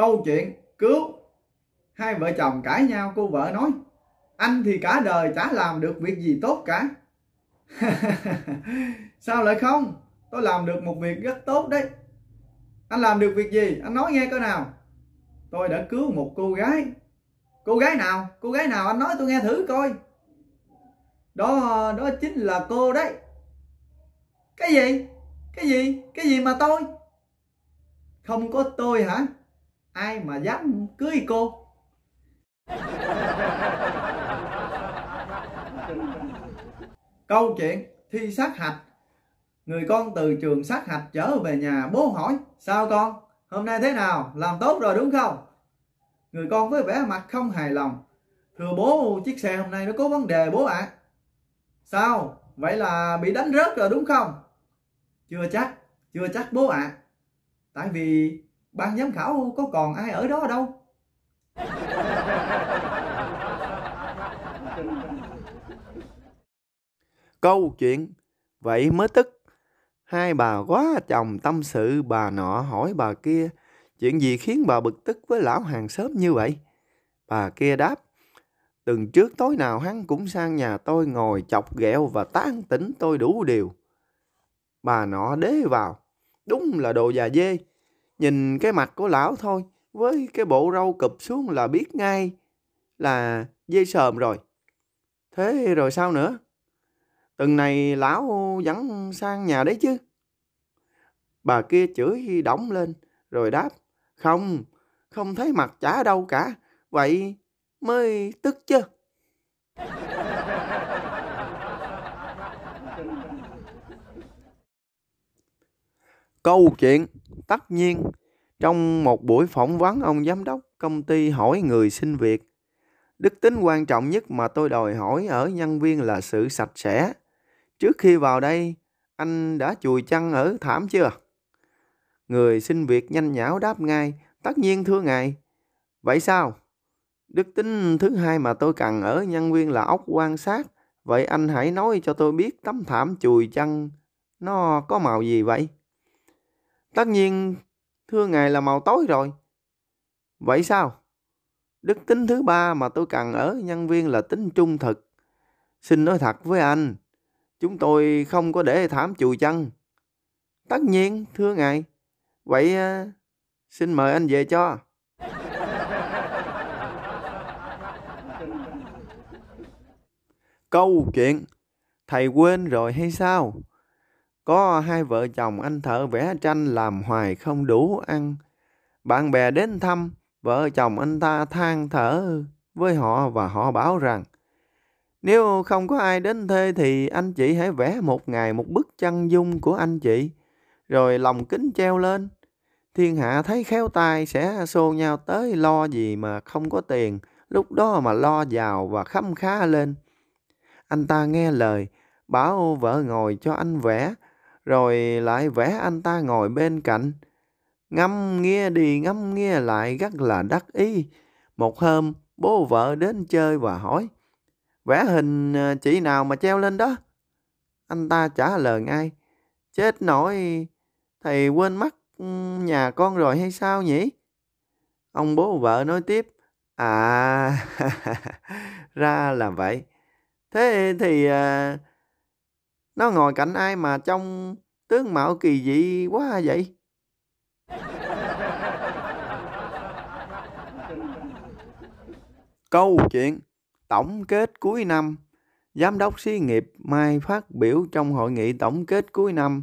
câu chuyện cứu hai vợ chồng cãi nhau cô vợ nói anh thì cả đời chả làm được việc gì tốt cả sao lại không tôi làm được một việc rất tốt đấy anh làm được việc gì anh nói nghe coi nào tôi đã cứu một cô gái cô gái nào cô gái nào anh nói tôi nghe thử coi đó đó chính là cô đấy cái gì cái gì cái gì mà tôi không có tôi hả ai mà dám cưới cô câu chuyện thi sát hạch người con từ trường sát hạch trở về nhà bố hỏi sao con hôm nay thế nào làm tốt rồi đúng không người con với vẻ mặt không hài lòng thưa bố chiếc xe hôm nay nó có vấn đề bố ạ à. sao vậy là bị đánh rớt rồi đúng không chưa chắc chưa chắc bố ạ à. tại vì ban giám khảo có còn ai ở đó đâu câu chuyện vậy mới tức hai bà quá chồng tâm sự bà nọ hỏi bà kia chuyện gì khiến bà bực tức với lão hàng xóm như vậy bà kia đáp từng trước tối nào hắn cũng sang nhà tôi ngồi chọc ghẹo và tán tỉnh tôi đủ điều bà nọ đế vào đúng là đồ già dê Nhìn cái mặt của lão thôi, với cái bộ râu cụp xuống là biết ngay là dây sờm rồi. Thế rồi sao nữa? Từng này lão vẫn sang nhà đấy chứ. Bà kia chửi đóng lên, rồi đáp. Không, không thấy mặt chả đâu cả. Vậy mới tức chứ. Câu chuyện Tất nhiên, trong một buổi phỏng vấn ông giám đốc công ty hỏi người xin việc, đức tính quan trọng nhất mà tôi đòi hỏi ở nhân viên là sự sạch sẽ. Trước khi vào đây, anh đã chùi chăn ở thảm chưa? Người xin việc nhanh nhảo đáp ngay, tất nhiên thưa ngài. Vậy sao? Đức tính thứ hai mà tôi cần ở nhân viên là óc quan sát. Vậy anh hãy nói cho tôi biết tấm thảm chùi chăn nó có màu gì vậy? Tất nhiên, thưa ngài là màu tối rồi. Vậy sao? Đức tính thứ ba mà tôi cần ở nhân viên là tính trung thực. Xin nói thật với anh, chúng tôi không có để thảm chùi chân. Tất nhiên, thưa ngài. Vậy à, xin mời anh về cho. Câu chuyện thầy quên rồi hay sao? Có hai vợ chồng anh thợ vẽ tranh làm hoài không đủ ăn. Bạn bè đến thăm, vợ chồng anh ta than thở với họ và họ bảo rằng nếu không có ai đến thuê thì anh chị hãy vẽ một ngày một bức chân dung của anh chị, rồi lòng kính treo lên. Thiên hạ thấy khéo tay sẽ xô nhau tới lo gì mà không có tiền, lúc đó mà lo giàu và khấm khá lên. Anh ta nghe lời, bảo vợ ngồi cho anh vẽ, rồi lại vẽ anh ta ngồi bên cạnh. Ngâm nghe đi ngâm nghe lại rất là đắc ý. Một hôm, bố vợ đến chơi và hỏi, vẽ hình ờ, chị nào mà treo lên đó? Anh ta trả lời ngay, chết nổi, thầy quên mất ừ, nhà con rồi hay sao nhỉ? Ông bố vợ nói tiếp, à, ra là vậy. Thế thì... À, nó ngồi cạnh ai mà trông tướng mạo kỳ dị quá vậy? Câu chuyện tổng kết cuối năm Giám đốc xí nghiệp Mai phát biểu trong hội nghị tổng kết cuối năm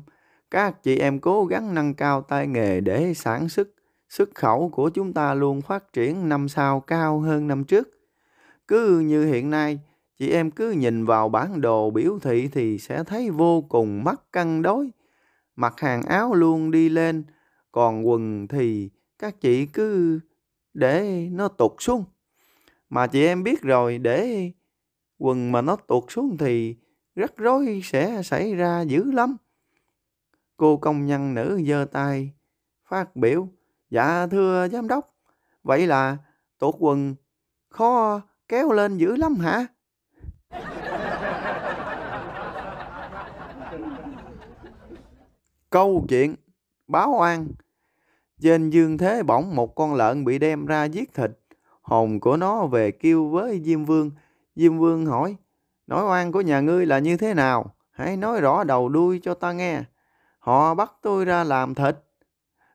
các chị em cố gắng nâng cao tay nghề để sản xuất xuất khẩu của chúng ta luôn phát triển năm sau cao hơn năm trước. Cứ như hiện nay, Chị em cứ nhìn vào bản đồ biểu thị thì sẽ thấy vô cùng mắc cân đối. Mặt hàng áo luôn đi lên, còn quần thì các chị cứ để nó tụt xuống. Mà chị em biết rồi, để quần mà nó tụt xuống thì rắc rối sẽ xảy ra dữ lắm. Cô công nhân nữ giơ tay, phát biểu, dạ thưa giám đốc, vậy là tụt quần khó kéo lên dữ lắm hả? Câu chuyện báo oan Trên dương thế bỗng một con lợn bị đem ra giết thịt Hồn của nó về kêu với Diêm Vương Diêm Vương hỏi Nói oan của nhà ngươi là như thế nào? Hãy nói rõ đầu đuôi cho ta nghe Họ bắt tôi ra làm thịt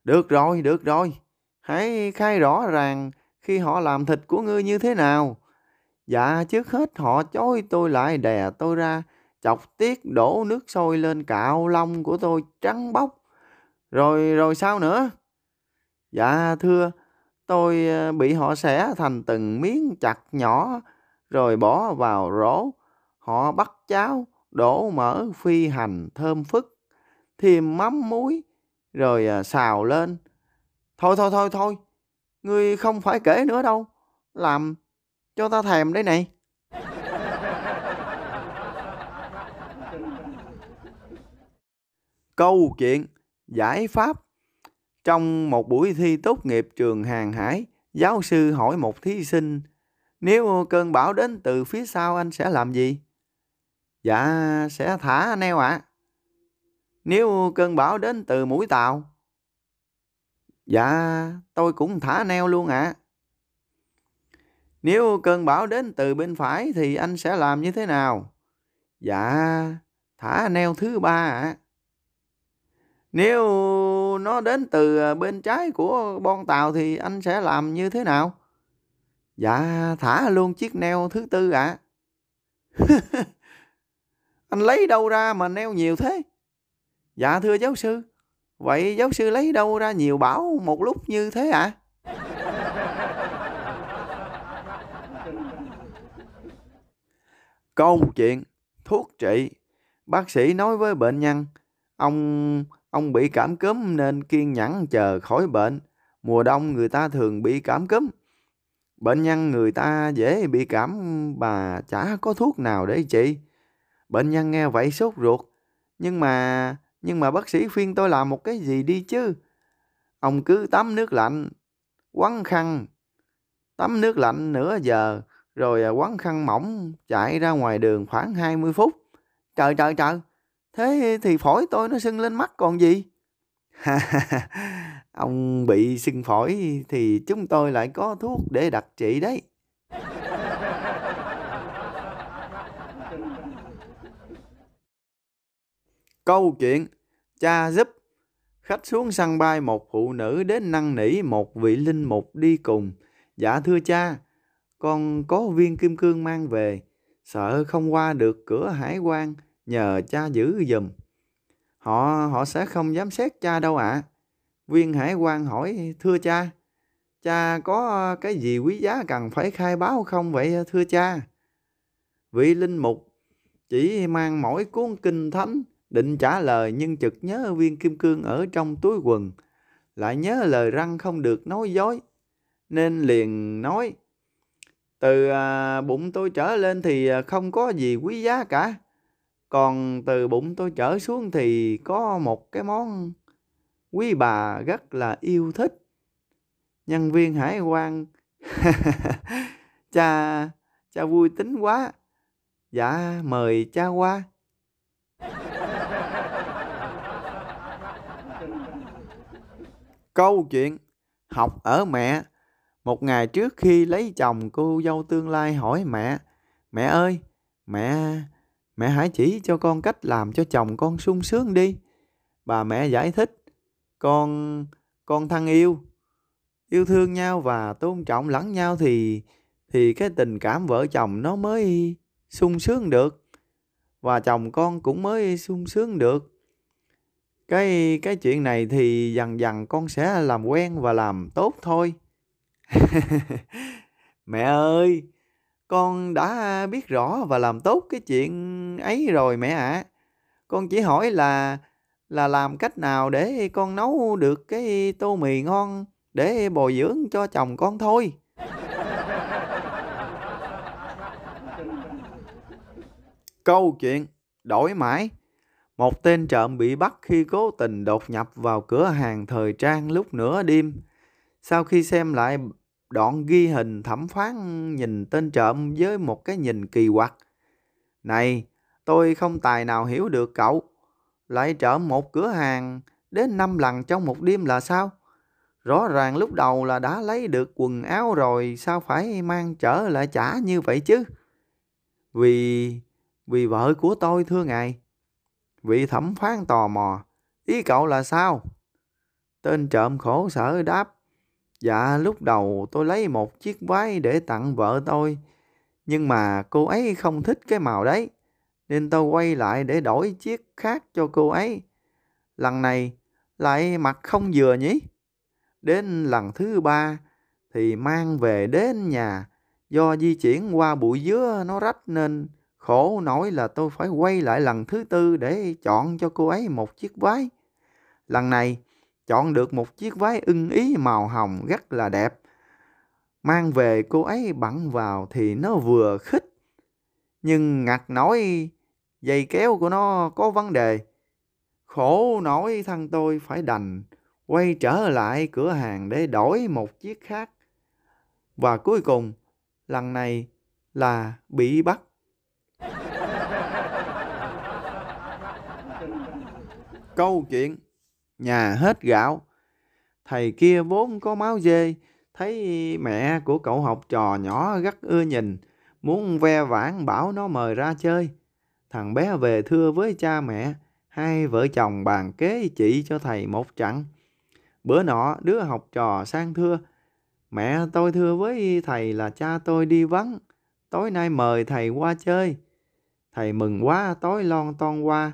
Được rồi, được rồi Hãy khai rõ ràng khi họ làm thịt của ngươi như thế nào Dạ trước hết họ chối tôi lại đè tôi ra, chọc tiết đổ nước sôi lên cạo lông của tôi trắng bóc. Rồi rồi sao nữa? Dạ thưa, tôi ờ, bị họ xẻ thành từng miếng chặt nhỏ rồi bỏ vào rổ. Họ bắt cháo, đổ mỡ phi hành thơm phức, thêm mắm muối rồi ờ, xào lên. Thôi thôi thôi thôi, ngươi không phải kể nữa đâu. Làm cho tao thèm đấy này. Câu chuyện giải pháp trong một buổi thi tốt nghiệp trường hàng hải, giáo sư hỏi một thí sinh, nếu cơn bão đến từ phía sau anh sẽ làm gì? Dạ, sẽ thả neo ạ. À. Nếu cơn bão đến từ mũi tàu? Dạ, tôi cũng thả neo luôn ạ. À. Nếu cơn bão đến từ bên phải thì anh sẽ làm như thế nào? Dạ, thả neo thứ ba ạ. Nếu nó đến từ ờ, bên trái của bon tàu thì anh sẽ làm như thế nào? Dạ, thả luôn chiếc neo thứ tư ạ. anh lấy đâu ra mà neo nhiều thế? Dạ thưa giáo sư, vậy giáo sư lấy đâu ra nhiều bão một lúc như thế ạ? À? câu chuyện thuốc trị bác sĩ nói với bệnh nhân ông ông bị cảm cúm nên kiên nhẫn chờ khỏi bệnh mùa đông người ta thường bị cảm cúm bệnh nhân người ta dễ bị cảm mà chả có thuốc nào để trị bệnh nhân nghe vậy sốt ruột nhưng mà nhưng mà bác sĩ khuyên tôi làm một cái gì đi chứ ông cứ tắm nước lạnh quấn khăn tắm nước lạnh nửa giờ rồi à, quấn khăn mỏng chạy ra ngoài đường khoảng 20 phút. Trời trời trời, thế thì phổi tôi nó sưng lên mắt còn gì? Ông bị sưng phổi thì chúng tôi lại có thuốc để đặc trị đấy. Câu chuyện cha giúp khách xuống sân bay một phụ nữ đến năn nỉ một vị linh mục đi cùng. Dạ thưa cha, con có viên kim cương mang về, sợ không qua được cửa hải quan nhờ cha giữ giùm. Họ họ sẽ không dám xét cha đâu ạ. À. Viên hải quan hỏi, thưa cha, cha có cái gì quý giá cần phải khai báo không vậy thưa cha? Vị linh mục chỉ mang mỗi cuốn kinh thánh định trả lời nhưng chợt nhớ viên kim cương ở trong túi quần lại nhớ lời răng không được nói dối nên liền nói từ à, bụng tôi trở lên thì à, không có gì quý giá cả còn từ bụng tôi trở xuống thì có một cái món quý bà rất là yêu thích nhân viên hải quan cha cha vui tính quá dạ mời cha qua câu chuyện học ở mẹ một ngày trước khi lấy chồng cô dâu tương lai hỏi mẹ, mẹ ơi, mẹ, mẹ hãy chỉ cho con cách làm cho chồng con sung sướng đi. Bà mẹ giải thích, con, con thăng yêu, yêu thương nhau và tôn trọng lẫn nhau thì thì cái tình cảm vợ chồng nó mới sung sướng được và chồng con cũng mới sung sướng được cái cái chuyện này thì dần dần con sẽ làm quen và làm tốt thôi mẹ ơi, con đã biết rõ và làm tốt cái chuyện ấy rồi mẹ ạ. À. Con chỉ hỏi là là làm cách nào để con nấu được cái tô mì ngon để bồi dưỡng cho chồng con thôi. Câu chuyện đổi mãi. Một tên trộm bị bắt khi cố tình đột nhập vào cửa hàng thời trang lúc nửa đêm. Sau khi xem lại đoạn ghi hình thẩm phán nhìn tên trộm với một cái nhìn kỳ quặc. Này, tôi không tài nào hiểu được cậu. Lại trộm một cửa hàng đến năm lần trong một đêm là sao? Rõ ràng lúc đầu là đã lấy được quần áo rồi, sao phải mang trở lại trả như vậy chứ? Vì... vì vợ của tôi thưa ngài. Vị thẩm phán tò mò, ý cậu là sao? Tên trộm khổ sở đáp, Dạ lúc đầu tôi lấy một chiếc váy để tặng vợ tôi, nhưng mà cô ấy không thích cái màu đấy, nên tôi quay lại để đổi chiếc khác cho cô ấy. Lần này lại mặc không vừa nhỉ? Đến lần thứ ba thì mang về đến nhà, do di chuyển qua bụi dứa nó rách nên khổ nổi là tôi phải quay lại lần thứ tư để chọn cho cô ấy một chiếc váy. Lần này chọn được một chiếc váy ưng ý màu hồng rất là đẹp. Mang về cô ấy bận vào thì nó vừa khích. Nhưng ngặt nói dây kéo của nó có vấn đề. Khổ nổi thằng tôi phải đành quay trở lại cửa hàng để đổi một chiếc khác. Và cuối cùng, lần này là bị bắt. Câu chuyện nhà hết gạo. Thầy kia vốn có máu dê, thấy mẹ của cậu học trò nhỏ rất ưa nhìn, muốn ve vãn bảo nó mời ra chơi. Thằng bé về thưa với cha mẹ, hai vợ chồng bàn kế chỉ cho thầy một trận. Bữa nọ đứa học trò sang thưa, mẹ tôi thưa với thầy là cha tôi đi vắng, tối nay mời thầy qua chơi. Thầy mừng quá tối lon ton qua,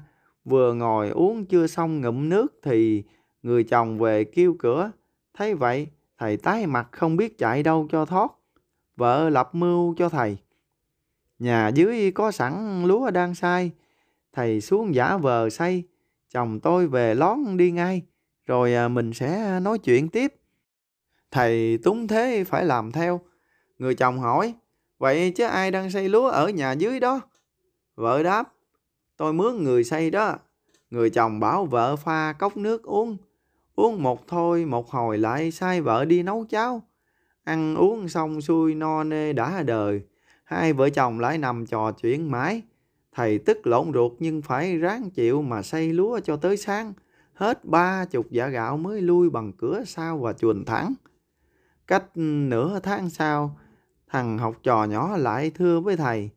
vừa ngồi uống chưa xong ngụm nước thì người chồng về kêu cửa. Thấy vậy, thầy tái mặt không biết chạy đâu cho thoát. Vợ lập mưu cho thầy. Nhà dưới có sẵn lúa đang sai. Thầy xuống giả vờ say. Chồng tôi về lón đi ngay. Rồi à, mình sẽ nói chuyện tiếp. Thầy túng thế phải làm theo. Người chồng hỏi, vậy chứ ai đang xây lúa ở nhà dưới đó? Vợ đáp, tôi mướn người say đó. Người chồng bảo vợ pha cốc nước uống. Uống một thôi, một hồi lại sai vợ đi nấu cháo. Ăn uống xong xuôi no nê đã đời. Hai vợ chồng lại nằm trò chuyện mãi. Thầy tức lộn ruột nhưng phải ráng chịu mà xây lúa cho tới sáng. Hết ba chục dạ gạo mới lui bằng cửa sau và chuồn thẳng. Cách nửa tháng sau, thằng học trò nhỏ lại thưa với thầy.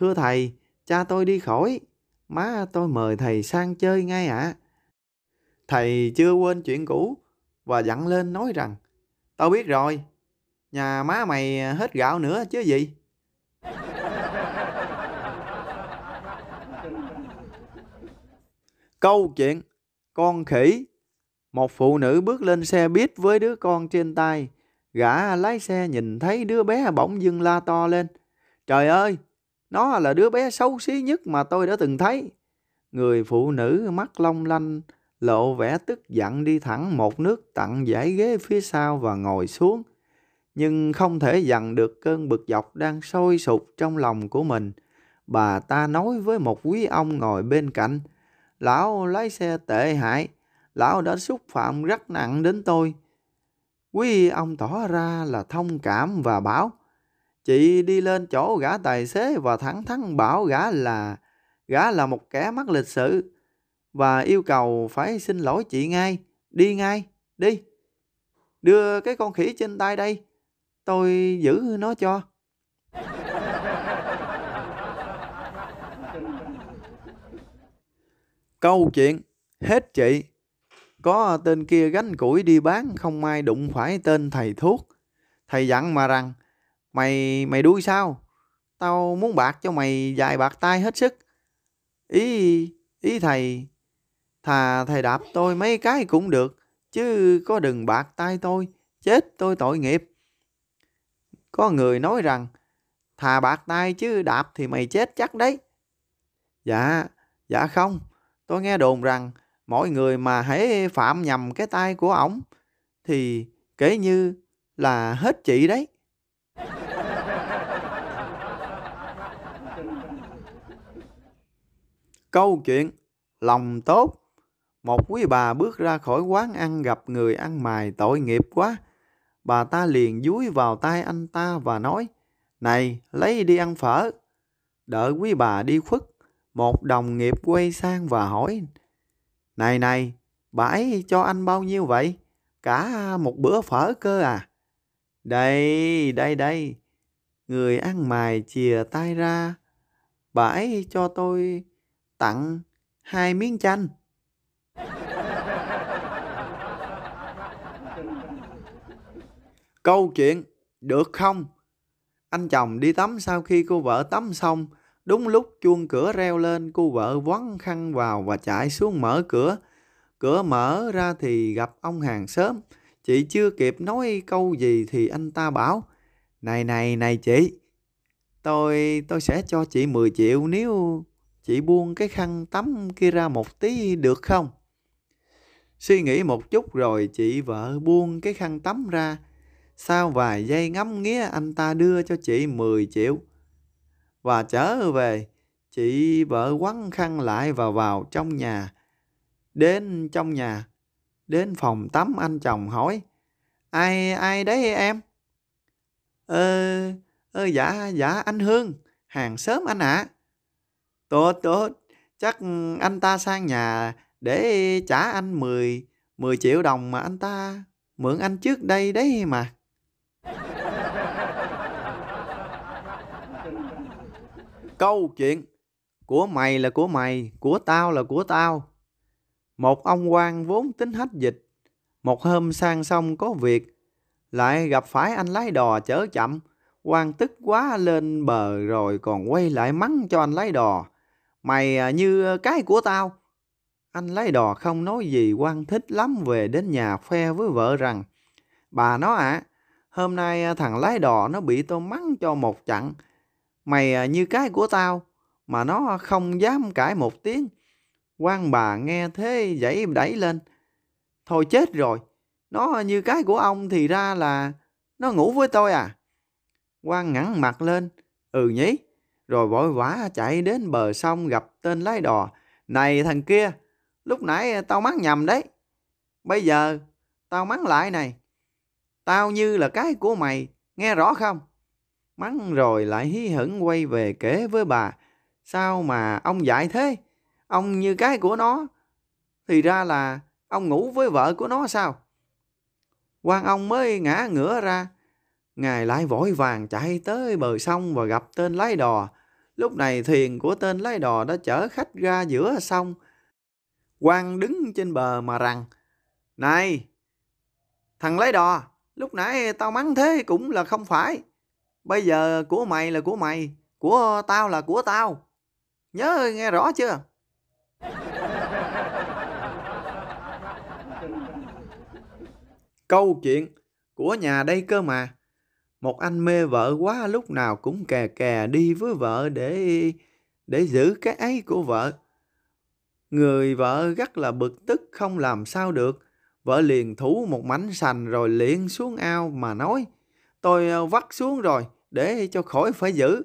Thưa thầy, cha tôi đi khỏi, Má tôi mời thầy sang chơi ngay ạ. À. Thầy chưa quên chuyện cũ và dặn lên nói rằng Tao biết rồi, nhà má mày hết gạo nữa chứ gì. Câu chuyện Con khỉ Một phụ nữ bước lên xe buýt với đứa con trên tay. Gã lái xe nhìn thấy đứa bé bỗng dưng la to lên. Trời ơi, nó là đứa bé xấu xí nhất mà tôi đã từng thấy. Người phụ nữ mắt long lanh, lộ vẻ tức giận đi thẳng một nước tặng giải ghế phía sau và ngồi xuống. Nhưng không thể dằn được cơn bực dọc đang sôi sục trong lòng của mình. Bà ta nói với một quý ông ngồi bên cạnh. Lão lái xe tệ hại, lão đã xúc phạm rất nặng đến tôi. Quý ông tỏ ra là thông cảm và bảo Chị đi lên chỗ gã tài xế và thẳng thắn bảo gã là gã là một kẻ mắc lịch sự và yêu cầu phải xin lỗi chị ngay, đi ngay, đi. Đưa cái con khỉ trên tay đây, tôi giữ nó cho. Câu chuyện hết chị. Có tên kia gánh củi đi bán không may đụng phải tên thầy thuốc. Thầy dặn mà rằng Mày mày đuôi sao? Tao muốn bạc cho mày dài bạc tay hết sức. Ý ý thầy thà thầy đạp tôi mấy cái cũng được chứ có đừng bạc tay tôi chết tôi tội nghiệp có người nói rằng thà bạc tay chứ đạp thì mày chết chắc đấy dạ dạ không tôi nghe đồn rằng mọi người mà hãy phạm nhầm cái tay của ổng thì kể như là hết chị đấy Câu chuyện Lòng tốt Một quý bà bước ra khỏi quán ăn gặp người ăn mài tội nghiệp quá. Bà ta liền dúi vào tay anh ta và nói Này, lấy đi ăn phở. Đợi quý bà đi khuất, một đồng nghiệp quay sang và hỏi Này này, bà ấy cho anh bao nhiêu vậy? Cả một bữa phở cơ à? Đây, đây, đây. Người ăn mài chìa tay ra. Bà ấy cho tôi tặng hai miếng chanh. Câu chuyện được không? Anh chồng đi tắm sau khi cô vợ tắm xong, đúng lúc chuông cửa reo lên, cô vợ vón khăn vào và chạy xuống mở cửa. Cửa mở ra thì gặp ông hàng sớm, chị chưa kịp nói câu gì thì anh ta bảo, "Này này này chị, tôi tôi sẽ cho chị 10 triệu nếu chị buông cái khăn tắm kia ra một tí được không suy nghĩ một chút rồi chị vợ buông cái khăn tắm ra sau vài giây ngắm nghía anh ta đưa cho chị 10 triệu và trở về chị vợ quăng khăn lại và vào trong nhà đến trong nhà đến phòng tắm anh chồng hỏi ai ai đấy em ờ ơ ờ, dạ dạ anh hương hàng sớm anh ạ à. Tốt, tốt. Chắc ừ, anh ta sang nhà để trả anh 10, 10 triệu đồng mà anh ta mượn anh trước đây đấy mà. Câu chuyện của mày là của mày, của tao là của tao. Một ông quan vốn tính hách dịch, một hôm sang sông có việc, lại gặp phải anh lái đò chở chậm, quan tức quá lên bờ rồi còn quay lại mắng cho anh lái đò. Mày à, như cái của tao. Anh lái đò không nói gì quan thích lắm về đến nhà khoe với vợ rằng Bà nó ạ, à, hôm nay à, thằng lái đò nó bị tôi mắng cho một chặng. Mày à, như cái của tao, mà nó không dám cãi một tiếng. quan bà nghe thế dãy đẩy lên. Thôi chết rồi, nó như cái của ông thì ra là nó ngủ với tôi à? quan ngẩng mặt lên. Ừ nhỉ? rồi vội vã chạy đến bờ sông gặp tên lái đò. Này thằng kia, lúc nãy tao mắng nhầm đấy. Bây giờ tao mắng lại này. Tao như là cái của mày, nghe rõ không? Mắng rồi lại hí hửng quay về kể với bà. Sao mà ông dạy thế? Ông như cái của nó. Thì ra là ông ngủ với vợ của nó sao? quan ông mới ngã ngửa ra. Ngài lại vội vàng chạy tới bờ sông và gặp tên lái đò. Lúc này thuyền của tên lái đò đã chở khách ra giữa sông. Quang đứng trên bờ mà rằng, Này, thằng lái đò, lúc nãy tao mắng thế cũng là không phải. Bây giờ của mày là của mày, của tao là của tao. Nhớ nghe rõ chưa? Câu chuyện của nhà đây cơ mà một anh mê vợ quá lúc nào cũng kè kè đi với vợ để để giữ cái ấy của vợ người vợ rất là bực tức không làm sao được vợ liền thủ một mảnh sành rồi liền xuống ao mà nói tôi ờ, vắt xuống rồi để cho khỏi phải giữ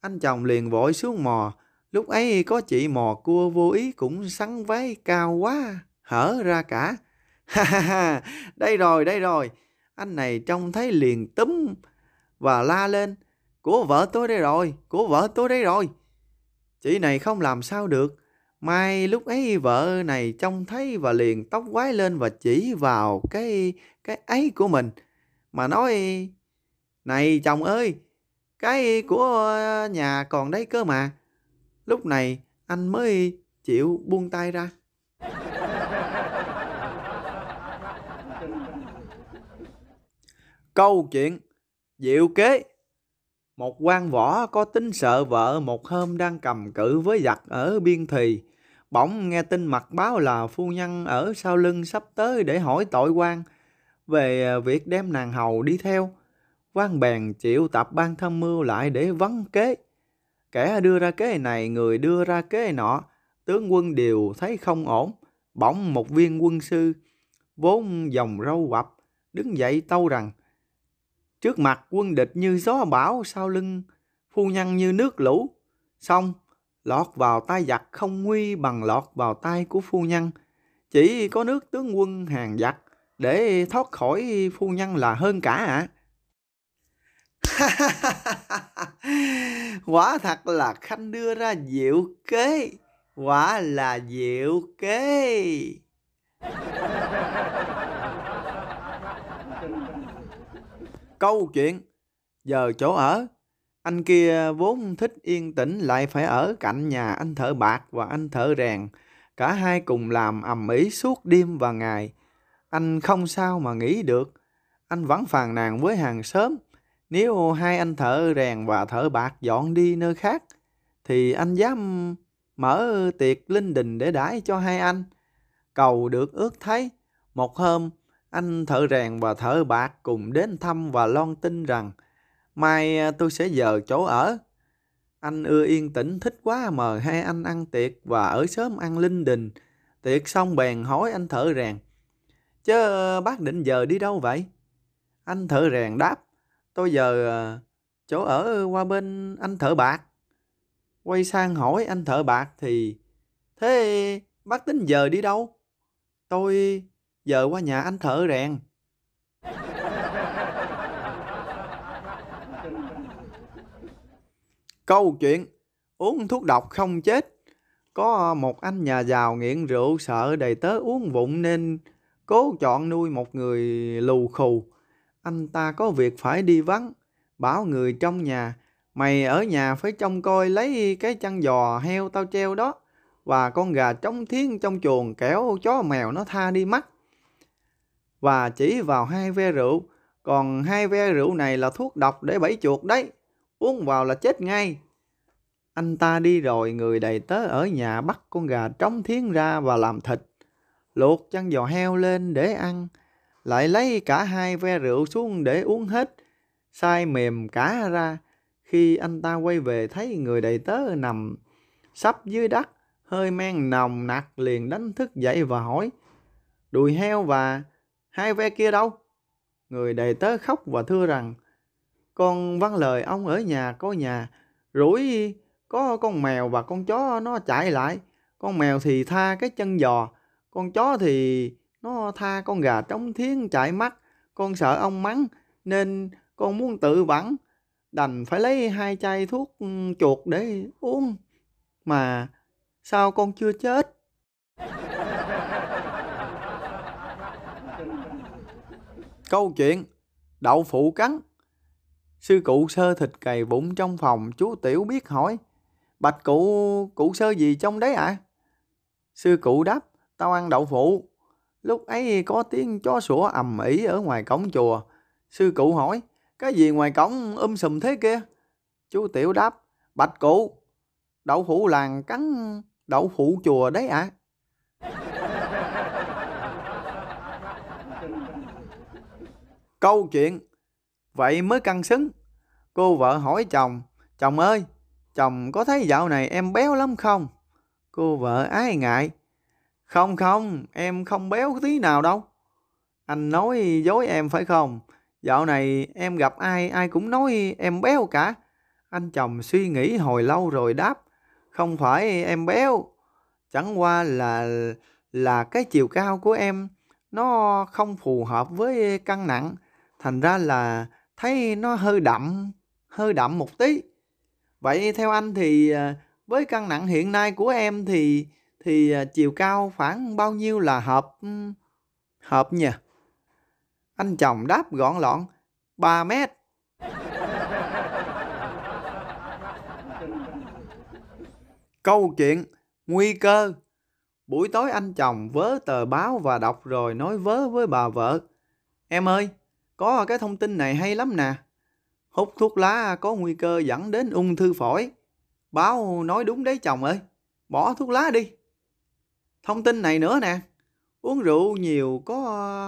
anh chồng liền vội xuống mò lúc ấy có chị mò cua vô ý cũng sắn váy cao quá hở ra cả ha ha ha đây rồi đây rồi anh này trông thấy liền túm và la lên. Của vợ tôi đây rồi, của vợ tôi đây rồi. Chị này không làm sao được. Mai lúc ấy vợ này trông thấy và liền tóc quái lên và chỉ vào cái cái ấy của mình. Mà nói, này chồng ơi, cái của nhà còn đấy cơ mà. Lúc này anh mới chịu buông tay ra. Câu chuyện Diệu kế Một quan võ có tính sợ vợ một hôm đang cầm cự với giặc ở biên thì Bỗng nghe tin mặt báo là phu nhân ở sau lưng sắp tới để hỏi tội quan về à, việc đem nàng hầu đi theo. Quan bèn triệu tập ban tham mưu lại để vấn kế. Kẻ đưa ra kế này, người đưa ra kế nọ, tướng quân đều thấy không ổn. Bỗng một viên quân sư, vốn dòng râu quặp, đứng dậy tâu rằng Trước mặt quân địch như gió bão sau lưng, phu nhân như nước lũ. Xong, lọt vào tay giặc không nguy bằng lọt vào tay của phu nhân. Chỉ có nước tướng quân hàng giặc để thoát khỏi phu nhân là hơn cả ạ. À? quả thật là khanh đưa ra diệu kế quả là diệu kế câu chuyện giờ chỗ ở anh kia vốn thích yên tĩnh lại phải ở cạnh nhà anh thợ bạc và anh thợ rèn cả hai cùng làm ầm ĩ suốt đêm và ngày anh không sao mà nghĩ được anh vẫn phàn nàn với hàng xóm nếu hai anh thợ rèn và thợ bạc dọn đi nơi khác thì anh dám mở tiệc linh đình để đãi cho hai anh cầu được ước thấy một hôm anh thợ rèn và thợ bạc cùng đến thăm và loan tin rằng mai à, tôi sẽ giờ chỗ ở. Anh ưa yên tĩnh thích quá à, mời hai anh ăn tiệc và ở sớm ăn linh đình. Tiệc xong bèn hỏi anh thợ rèn. Chớ à, bác định giờ đi đâu vậy? Anh thợ rèn đáp. Tôi giờ chỗ ở qua bên anh thợ bạc. Quay sang hỏi anh thợ bạc thì Thế bác tính giờ đi đâu? Tôi giờ qua nhà anh thợ rèn. Câu chuyện uống thuốc độc không chết. Có một anh nhà giàu nghiện rượu sợ đầy tớ uống vụng nên cố chọn nuôi một người lù khù. Anh ta có việc phải đi vắng, bảo người trong nhà, mày ở nhà phải trông coi lấy cái chăn giò heo tao treo đó và con gà trống thiên trong chuồng kẻo chó mèo nó tha đi mắt và chỉ vào hai ve rượu. Còn hai ve rượu này là thuốc độc để bẫy chuột đấy. Uống vào là chết ngay. Anh ta đi rồi người đầy tớ ở nhà bắt con gà trống thiến ra và làm thịt. Luộc chân giò heo lên để ăn. Lại lấy cả hai ve rượu xuống để uống hết. Sai mềm cả ra. Khi anh ta quay về thấy người đầy tớ nằm sắp dưới đất hơi men nồng nặc liền đánh thức dậy và hỏi đùi heo và hai ve kia đâu? Người đầy tớ khóc và thưa rằng, con văn lời ông ở nhà có nhà, rủi có con mèo và con chó nó chạy lại. Con mèo thì tha cái chân giò, con chó thì nó tha con gà trống thiến chạy mắt. Con sợ ông mắng nên con muốn tự vẫn, đành phải lấy hai chai thuốc ừ, chuột để uống. Mà sao con chưa chết? Câu chuyện Đậu phụ cắn Sư cụ sơ thịt cày bụng trong phòng Chú Tiểu biết hỏi Bạch cụ, cụ sơ gì trong đấy ạ? À? Sư cụ đáp Tao ăn đậu phụ Lúc ấy có tiếng chó sủa ầm ĩ ở ngoài cổng chùa Sư cụ hỏi Cái gì ngoài cổng um sùm thế kia? Chú Tiểu đáp Bạch cụ Đậu phụ làng cắn đậu phụ chùa đấy ạ à? câu chuyện vậy mới căng xứng cô vợ hỏi chồng chồng ơi chồng có thấy dạo này em béo lắm không cô vợ ái ngại không không em không béo tí nào đâu anh nói dối em phải không dạo này em gặp ai ai cũng nói em béo cả anh chồng suy nghĩ hồi lâu rồi đáp không phải em béo chẳng qua là là cái chiều cao của em nó không phù hợp với cân nặng thành ra là thấy nó hơi đậm hơi đậm một tí vậy theo anh thì à, với cân nặng hiện nay của em thì thì à, chiều cao khoảng bao nhiêu là hợp ừ, hợp nhỉ anh chồng đáp gọn lọn 3 mét câu chuyện nguy cơ buổi tối anh chồng vớ tờ báo và đọc rồi nói vớ với bà vợ em ơi có cái thông tin này hay lắm nè. Hút thuốc lá có nguy cơ dẫn đến ung thư phổi. Báo nói đúng đấy chồng ơi. Bỏ thuốc lá đi. Thông tin này nữa nè. Uống rượu nhiều có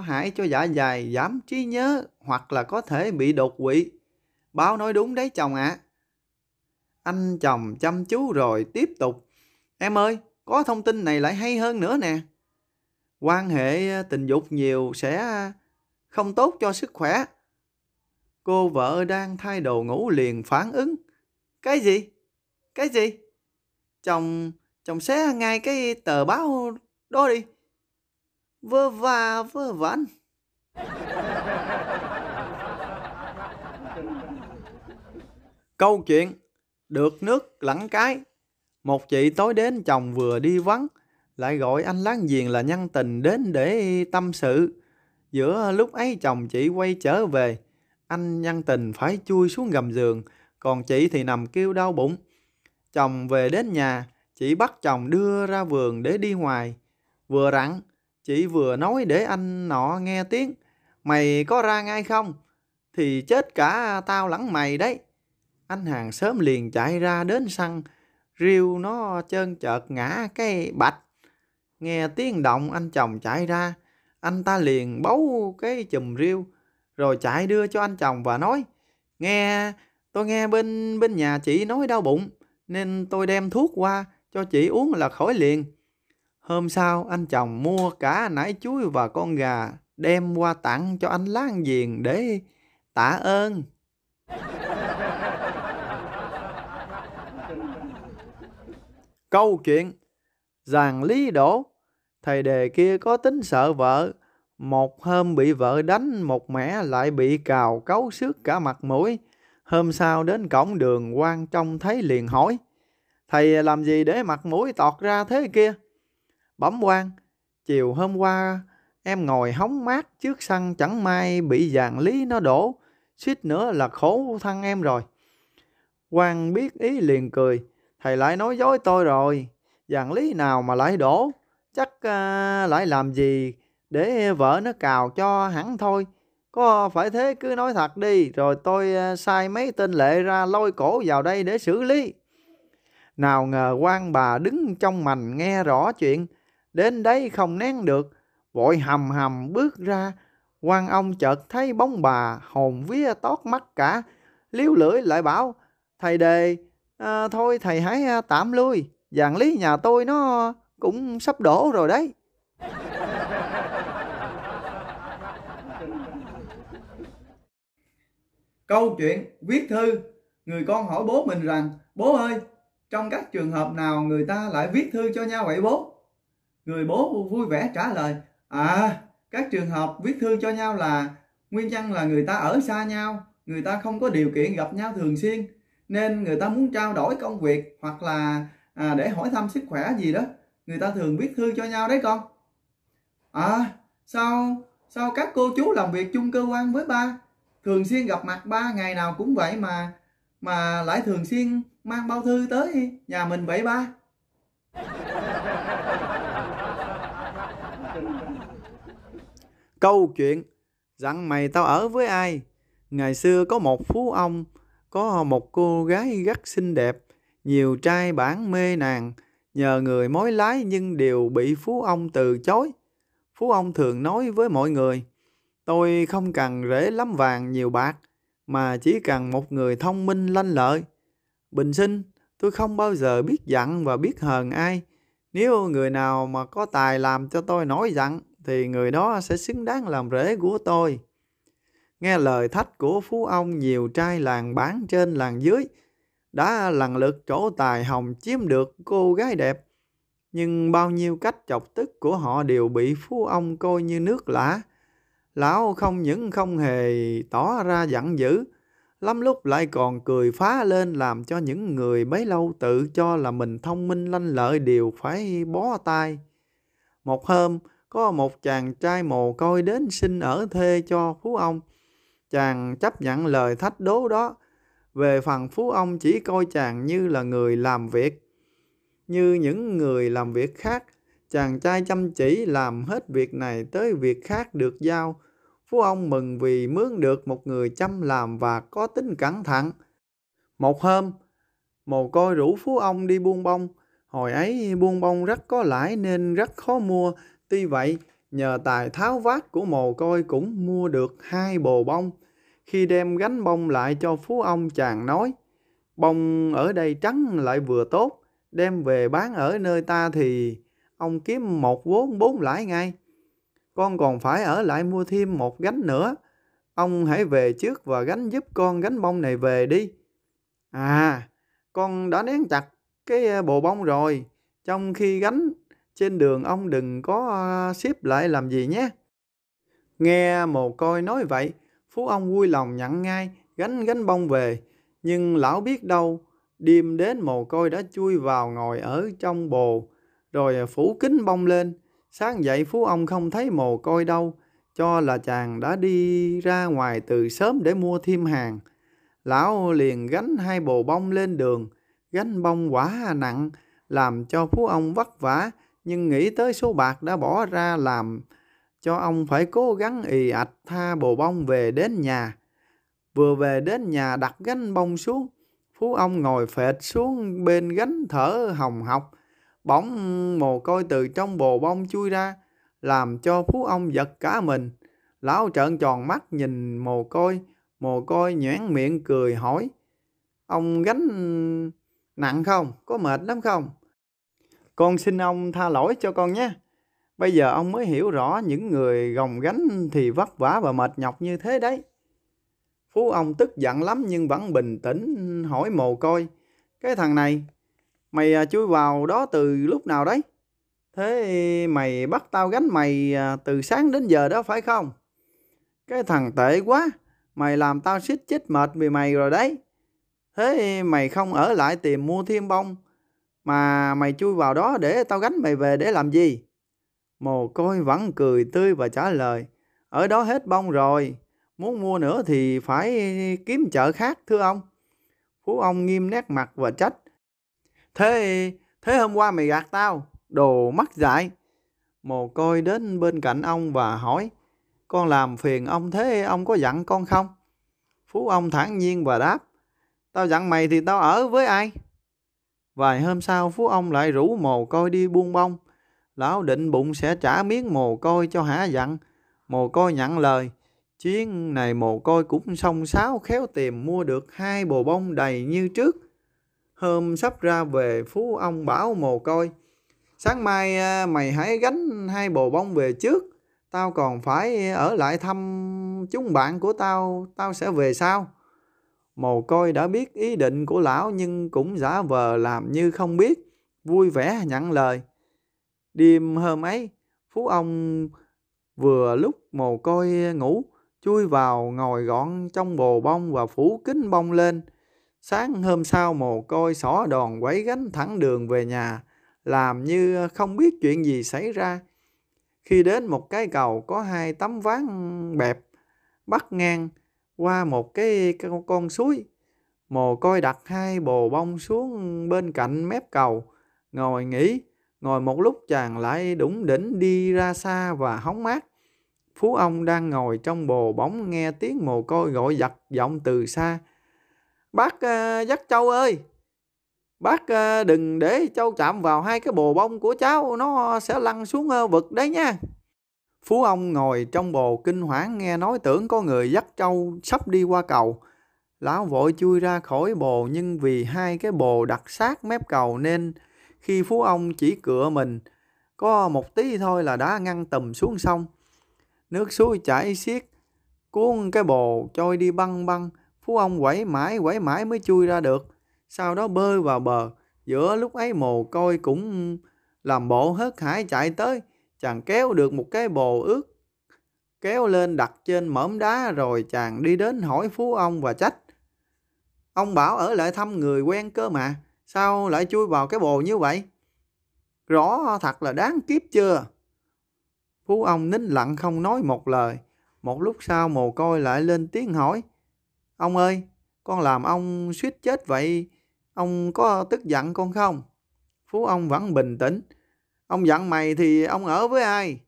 hại cho dạ dày, giảm trí nhớ hoặc là có thể bị đột quỵ. Báo nói đúng đấy chồng ạ. À. Anh chồng chăm chú rồi tiếp tục. Em ơi, có thông tin này lại hay hơn nữa nè. Quan hệ tình dục nhiều sẽ không tốt cho sức khỏe. Cô vợ đang thay đồ ngủ liền phản ứng. Cái gì? Cái gì? Chồng, chồng xé ngay cái tờ báo đó đi. Vơ va vơ vẩn. Câu chuyện Được nước lẫn cái Một chị tối đến chồng vừa đi vắng Lại gọi anh láng giềng là nhân tình đến để tâm sự Giữa lúc ấy chồng chị quay trở về, anh nhân tình phải chui xuống gầm giường, còn chị thì nằm kêu đau bụng. Chồng về đến nhà, chị bắt chồng đưa ra vườn để đi ngoài. Vừa rặn, chị vừa nói để anh nọ nghe tiếng, mày có ra ngay không? Thì chết cả tao lẫn mày đấy. Anh hàng sớm liền chạy ra đến săn, rêu nó trơn chợt ngã cái bạch. Nghe tiếng động anh chồng chạy ra, anh ta liền bấu cái chùm riêu rồi chạy đưa cho anh chồng và nói Nghe, tôi nghe bên bên nhà chị nói đau bụng nên tôi đem thuốc qua cho chị uống là khỏi liền. Hôm sau anh chồng mua cả nải chuối và con gà đem qua tặng cho anh Lan Diền để tạ ơn. Câu chuyện Giàng Lý đổ thầy đề kia có tính sợ vợ một hôm bị vợ đánh một mẻ lại bị cào cấu xước cả mặt mũi hôm sau đến cổng đường quan trong thấy liền hỏi thầy làm gì để mặt mũi tọt ra thế kia bẩm quan chiều hôm qua em ngồi hóng mát trước sân chẳng may bị dàn lý nó đổ suýt nữa là khổ thân em rồi quan biết ý liền cười thầy lại nói dối tôi rồi dàn lý nào mà lại đổ chắc à, lại làm gì để vợ nó cào cho hẳn thôi. Có phải thế cứ nói thật đi, rồi tôi à, sai mấy tên lệ ra lôi cổ vào đây để xử lý. Nào ngờ quan bà đứng trong mành nghe rõ chuyện, đến đây không nén được, vội hầm hầm bước ra. quan ông chợt thấy bóng bà hồn vía tót mắt cả, liếu lưỡi lại bảo, thầy đề, à, thôi thầy hãy tạm lui, giảng lý nhà tôi nó cũng sắp đổ rồi đấy câu chuyện viết thư người con hỏi bố mình rằng bố ơi trong các trường hợp nào người ta lại viết thư cho nhau vậy bố người bố vui vẻ trả lời à các trường hợp viết thư cho nhau là nguyên nhân là người ta ở xa nhau người ta không có điều kiện gặp nhau thường xuyên nên người ta muốn trao đổi công việc hoặc là à, để hỏi thăm sức khỏe gì đó người ta thường viết thư cho nhau đấy con à sao sao các cô chú làm việc chung cơ quan với ba thường xuyên gặp mặt ba ngày nào cũng vậy mà mà lại thường xuyên mang bao thư tới nhà mình vậy ba câu chuyện dặn mày tao ở với ai ngày xưa có một phú ông có một cô gái rất xinh đẹp nhiều trai bản mê nàng nhờ người mối lái nhưng đều bị Phú Ông từ chối. Phú Ông thường nói với mọi người, tôi không cần rễ lắm vàng nhiều bạc, mà chỉ cần một người thông minh lanh lợi. Bình sinh, tôi không bao giờ biết giận và biết hờn ai. Nếu người nào mà có tài làm cho tôi nổi giận, thì người đó sẽ xứng đáng làm rễ của tôi. Nghe lời thách của Phú Ông nhiều trai làng bán trên làng dưới, đã lần lượt chỗ tài hồng chiếm được cô gái đẹp. Nhưng bao nhiêu cách chọc tức của họ đều bị phú ông coi như nước lã. Lão không những không hề tỏ ra giận dữ, lắm lúc lại còn cười phá lên làm cho những người bấy lâu tự cho là mình thông minh lanh lợi đều phải bó tay. Một hôm, có một chàng trai mồ côi đến xin ở thuê cho phú ông. Chàng chấp nhận lời thách đố đó, về phần phú ông chỉ coi chàng như là người làm việc như những người làm việc khác chàng trai chăm chỉ làm hết việc này tới việc khác được giao phú ông mừng vì mướn được một người chăm làm và có tính cẩn thận một hôm mồ côi rủ phú ông đi buôn bông hồi ấy buôn bông rất có lãi nên rất khó mua tuy vậy nhờ tài tháo vát của mồ côi cũng mua được hai bồ bông khi đem gánh bông lại cho phú ông chàng nói, bông ở đây trắng lại vừa tốt, đem về bán ở nơi ta thì ông kiếm một vốn bốn lãi ngay. Con còn phải ở lại mua thêm một gánh nữa. Ông hãy về trước và gánh giúp con gánh bông này về đi. À, con đã nén chặt cái à, bộ bông rồi. Trong khi gánh trên đường ông đừng có à, xếp lại làm gì nhé. Nghe mồ côi nói vậy, Phú ông vui lòng nhận ngay, gánh gánh bông về. Nhưng lão biết đâu, đêm đến mồ côi đã chui vào ngồi ở trong bồ, rồi phủ kính bông lên. Sáng dậy Phú ông không thấy mồ côi đâu, cho là chàng đã đi ra ngoài từ sớm để mua thêm hàng. Lão liền gánh hai bồ bông lên đường, gánh bông quả nặng, làm cho Phú ông vất vả, nhưng nghĩ tới số bạc đã bỏ ra làm cho ông phải cố gắng ì ạch tha bồ bông về đến nhà. Vừa về đến nhà đặt gánh bông xuống, Phú ông ngồi phệt xuống bên gánh thở hồng học, bỗng mồ côi từ trong bồ bông chui ra, làm cho Phú ông giật cả mình. Lão trợn tròn mắt nhìn mồ côi, mồ côi nhoẻn miệng cười hỏi, ông gánh nặng không, có mệt lắm không? Con xin ông tha lỗi cho con nhé. Bây giờ ông mới hiểu rõ những người gồng gánh thì vất vả và mệt nhọc như thế đấy. Phú ông tức giận lắm nhưng vẫn bình tĩnh hỏi mồ coi. Cái thằng này, mày à, chui vào đó từ lúc nào đấy? Thế mày bắt tao gánh mày à, từ sáng đến giờ đó phải không? Cái thằng tệ quá, mày làm tao xích chết mệt vì mày rồi đấy. Thế mày không ở lại tìm mua thêm bông, mà mày chui vào đó để tao gánh mày về để làm gì? Mồ côi vẫn cười tươi và trả lời, ở đó hết bông rồi, muốn mua nữa thì phải kiếm chợ khác thưa ông. Phú ông nghiêm nét mặt và trách, thế thế hôm qua mày gạt tao, đồ mắc dại. Mồ côi đến bên cạnh ông và hỏi, con làm phiền ông thế ông có giận con không? Phú ông thản nhiên và đáp, tao giận mày thì tao ở với ai? Vài hôm sau Phú ông lại rủ mồ côi đi buôn bông lão định bụng sẽ trả miếng mồ côi cho hả dặn. Mồ côi nhận lời, chuyến này mồ côi cũng song sáo khéo tìm mua được hai bồ bông đầy như trước. Hôm sắp ra về phú ông bảo mồ côi, sáng mai à, mày hãy gánh hai bồ bông về trước, tao còn phải ở lại thăm chúng bạn của tao, tao sẽ về sau. Mồ côi đã biết ý định của lão nhưng cũng giả vờ làm như không biết, vui vẻ nhận lời. Đêm hôm ấy, Phú ông vừa lúc mồ côi ngủ, chui vào ngồi gọn trong bồ bông và phủ kính bông lên. Sáng hôm sau mồ côi xỏ đòn quấy gánh thẳng đường về nhà, làm như không biết chuyện gì xảy ra. Khi đến một cái cầu có hai tấm ván bẹp bắt ngang qua một cái con, con suối. Mồ côi đặt hai bồ bông xuống bên cạnh mép cầu, ngồi nghỉ Ngồi một lúc chàng lại đủng đỉnh đi ra xa và hóng mát. Phú ông đang ngồi trong bồ bóng nghe tiếng mồ côi gọi giật giọng từ xa. Bác uh, Giác Châu ơi! Bác uh, đừng để Châu chạm vào hai cái bồ bông của cháu, nó sẽ lăn xuống uh, vực đấy nha. Phú ông ngồi trong bồ kinh hoảng nghe nói tưởng có người dắt trâu sắp đi qua cầu. Lão vội chui ra khỏi bồ nhưng vì hai cái bồ đặt sát mép cầu nên khi phú ông chỉ cựa mình có một tí thôi là đã ngăn tầm xuống sông nước suối chảy xiết cuốn cái bồ trôi đi băng băng phú ông quẩy mãi quẩy mãi mới chui ra được sau đó bơi vào bờ giữa lúc ấy mồ coi cũng làm bộ hớt hải chạy tới chàng kéo được một cái bồ ướt kéo lên đặt trên mỏm đá rồi chàng đi đến hỏi phú ông và trách ông bảo ở lại thăm người quen cơ mà Sao lại chui vào cái bồ như vậy? Rõ thật là đáng kiếp chưa? Phú ông nín lặng không nói một lời. Một lúc sau mồ côi lại lên tiếng hỏi. Ông ơi, con làm ông suýt chết vậy. Ông có tức giận con không? Phú ông vẫn bình tĩnh. Ông giận mày thì ông ở với ai?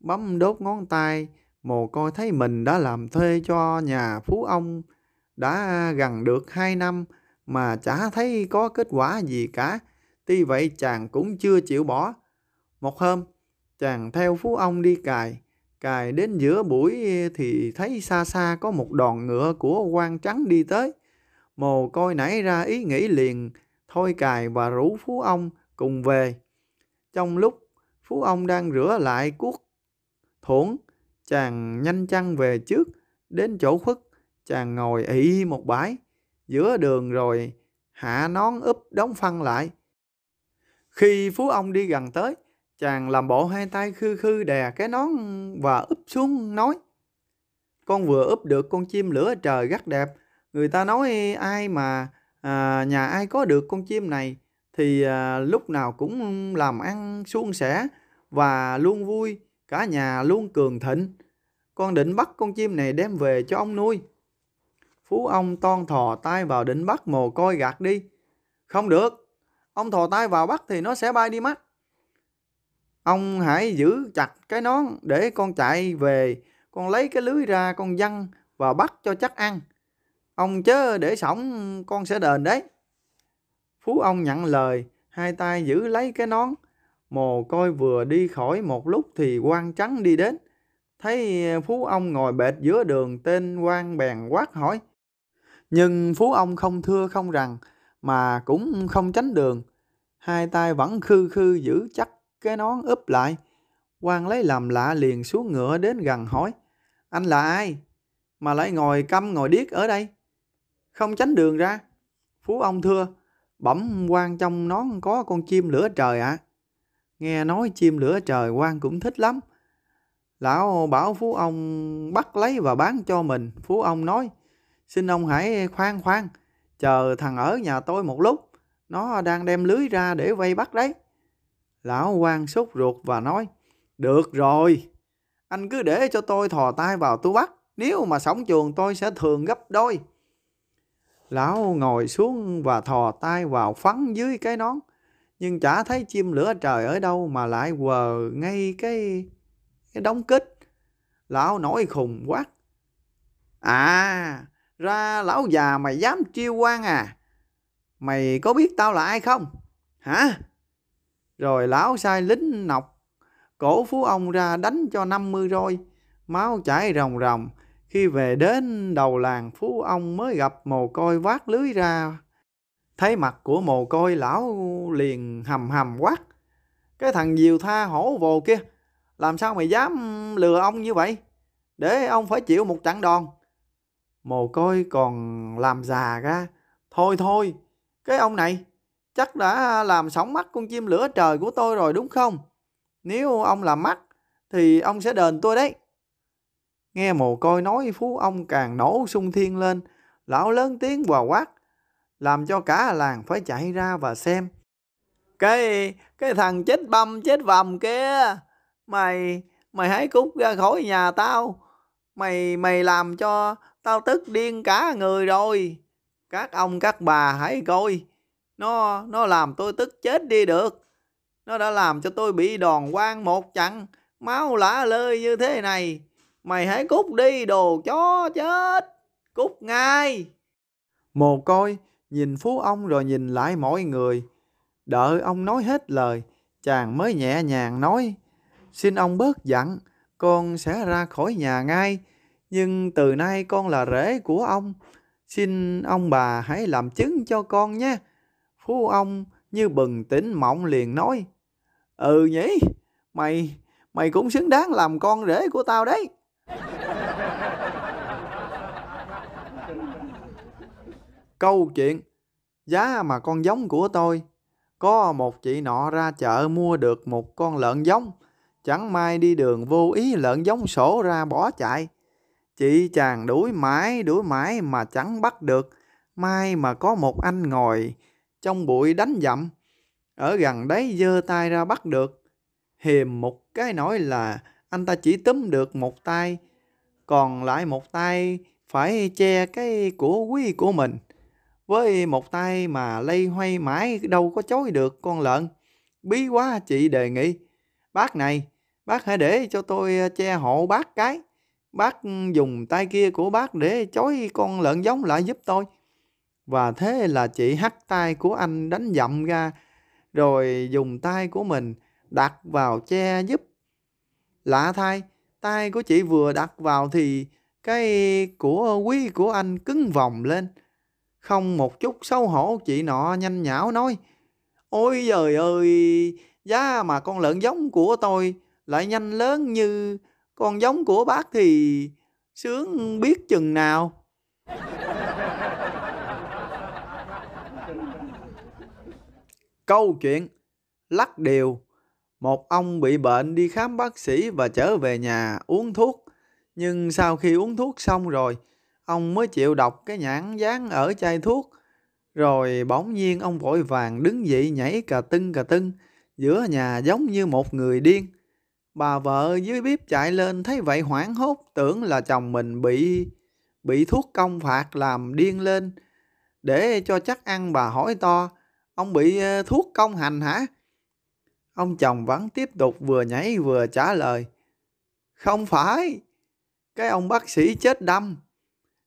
Bấm đốt ngón tay, mồ côi thấy mình đã làm thuê cho nhà Phú ông đã gần được hai năm mà chả thấy có kết quả gì cả. Tuy vậy chàng cũng chưa chịu bỏ. Một hôm, chàng theo phú ông đi cài. Cài đến giữa buổi thì thấy xa xa có một đòn ngựa của quan trắng đi tới. Mồ coi nảy ra ý nghĩ liền, thôi cài và rủ phú ông cùng về. Trong lúc phú ông đang rửa lại cuốc thuẫn, chàng nhanh chăn về trước, đến chỗ khuất, chàng ngồi ị một bãi giữa đường rồi hạ nón úp đóng phân lại. Khi Phú ông đi gần tới, chàng làm bộ hai tay khư khư đè cái nón và úp xuống nói. Con vừa úp được con chim lửa trời rất đẹp, người ta nói ai mà à, nhà ai có được con chim này thì à, lúc nào cũng làm ăn suôn sẻ và luôn vui, cả nhà luôn cường thịnh. Con định bắt con chim này đem về cho ông nuôi. Phú ông toan thò tay vào định bắt mồ côi gạt đi. Không được, ông thò tay vào bắt thì nó sẽ bay đi mất. Ông hãy giữ chặt cái nón để con chạy về, con lấy cái lưới ra con văng và bắt cho chắc ăn. Ông chớ để sống, con sẽ đền đấy. Phú ông nhận lời, hai tay giữ lấy cái nón. Mồ coi vừa đi khỏi một lúc thì quan trắng đi đến. Thấy Phú ông ngồi bệt giữa đường tên quan bèn quát hỏi nhưng phú ông không thưa không rằng mà cũng không tránh đường hai tay vẫn khư khư giữ chắc cái nón úp lại quan lấy làm lạ liền xuống ngựa đến gần hỏi anh là ai mà lại ngồi câm ngồi điếc ở đây không tránh đường ra phú ông thưa bẩm quan trong nón có con chim lửa trời ạ à. nghe nói chim lửa trời quan cũng thích lắm lão bảo phú ông bắt lấy và bán cho mình phú ông nói xin ông hãy khoan khoan chờ thằng ở nhà tôi một lúc nó đang đem lưới ra để vây bắt đấy lão quan sốt ruột và nói được rồi anh cứ để cho tôi thò tay vào tôi bắt nếu mà sống chuồng tôi sẽ thường gấp đôi lão ngồi xuống và thò tay vào phắn dưới cái nón nhưng chả thấy chim lửa trời ở đâu mà lại quờ ngay cái cái đóng kích lão nổi khùng quát à ra lão già mày dám chiêu quan à mày có biết tao là ai không hả rồi lão sai lính nọc cổ phú ông ra đánh cho năm mươi roi máu chảy ròng ròng khi về đến đầu làng phú ông mới gặp mồ coi vác lưới ra thấy mặt của mồ coi lão liền hầm hầm quát cái thằng diều tha hổ vồ kia làm sao mày dám lừa ông như vậy để ông phải chịu một trận đòn mồ côi còn làm già ra thôi thôi cái ông này chắc đã làm sóng mắt con chim lửa trời của tôi rồi đúng không nếu ông làm mắt thì ông sẽ đền tôi đấy nghe mồ côi nói phú ông càng nổ sung thiên lên lão lớn tiếng hòa quát làm cho cả làng phải chạy ra và xem cái cái thằng chết băm chết vầm kia mày mày hãy cút ra khỏi nhà tao mày mày làm cho tao tức điên cả người rồi các ông các bà hãy coi nó nó làm tôi tức chết đi được nó đã làm cho tôi bị đòn quan một chặn máu lả lơi như thế này mày hãy cút đi đồ chó chết cút ngay mồ côi nhìn phú ông rồi nhìn lại mọi người đợi ông nói hết lời chàng mới nhẹ nhàng nói xin ông bớt giận con sẽ ra khỏi nhà ngay nhưng từ nay con là rể của ông xin ông bà hãy làm chứng cho con nhé phú ông như bừng tỉnh mộng liền nói ừ nhỉ mày mày cũng xứng đáng làm con rể của tao đấy câu chuyện giá mà con giống của tôi có một chị nọ ra chợ mua được một con lợn giống chẳng may đi đường vô ý lợn giống sổ ra bỏ chạy Chị chàng đuổi mãi đuổi mãi mà chẳng bắt được. mai mà có một anh ngồi trong bụi đánh dặm. Ở gần đấy giơ tay ra bắt được. Hiềm một cái nói là anh ta chỉ túm được một tay. Còn lại một tay phải che cái của quý của mình. Với một tay mà lây hoay mãi đâu có chối được con lợn. Bí quá chị đề nghị. Bác này, bác hãy để cho tôi ờ, che hộ bác cái. Bác dùng tay kia của bác để chói con lợn giống lại giúp tôi. Và thế là chị hắt tay của anh đánh dậm ra, rồi dùng tay của mình đặt vào che giúp. Lạ thay, tay của chị vừa đặt vào thì cái của quý của anh cứng vòng lên. Không một chút xấu hổ chị nọ nhanh nhảo nói. Ôi giời ơi, giá mà con lợn giống của tôi lại nhanh lớn như còn giống của bác thì sướng biết chừng nào. Câu chuyện Lắc Điều Một ông bị bệnh đi khám bác sĩ và trở về nhà uống thuốc. Nhưng sau khi uống thuốc xong rồi, ông mới chịu đọc cái nhãn dán ở chai thuốc. Rồi bỗng nhiên ông vội vàng đứng dậy nhảy cà tưng cà tưng giữa nhà giống như một người điên. Bà vợ dưới bếp chạy lên thấy vậy hoảng hốt tưởng là chồng mình bị bị thuốc công phạt làm điên lên. Để cho chắc ăn bà hỏi to, ông bị ờ, thuốc công hành hả? Ông chồng vẫn tiếp tục vừa nhảy vừa trả lời. Không phải, cái ông bác sĩ chết đâm,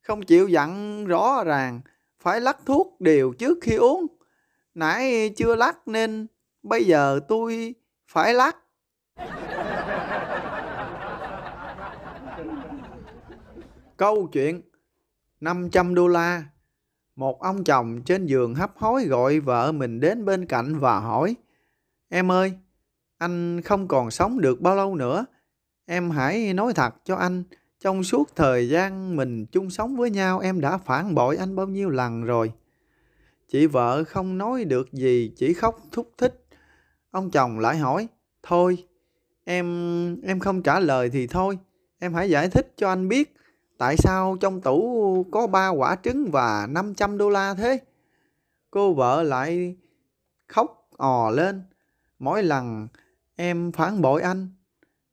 không chịu dặn rõ ràng, phải lắc thuốc đều trước khi uống. Nãy chưa lắc nên bây giờ tôi phải lắc. Câu chuyện 500 đô la. Một ông chồng trên giường hấp hối gọi vợ mình đến bên cạnh và hỏi: "Em ơi, anh không còn sống được bao lâu nữa. Em hãy nói thật cho anh, trong suốt thời gian mình chung sống với nhau em đã phản bội anh bao nhiêu lần rồi?" Chị vợ không nói được gì, chỉ khóc thúc thích. Ông chồng lại hỏi: "Thôi, em em không trả lời thì thôi, em hãy giải thích cho anh biết Tại sao trong tủ có ba quả trứng và 500 đô la thế? Cô vợ lại khóc ò lên. Mỗi lần em phản bội anh,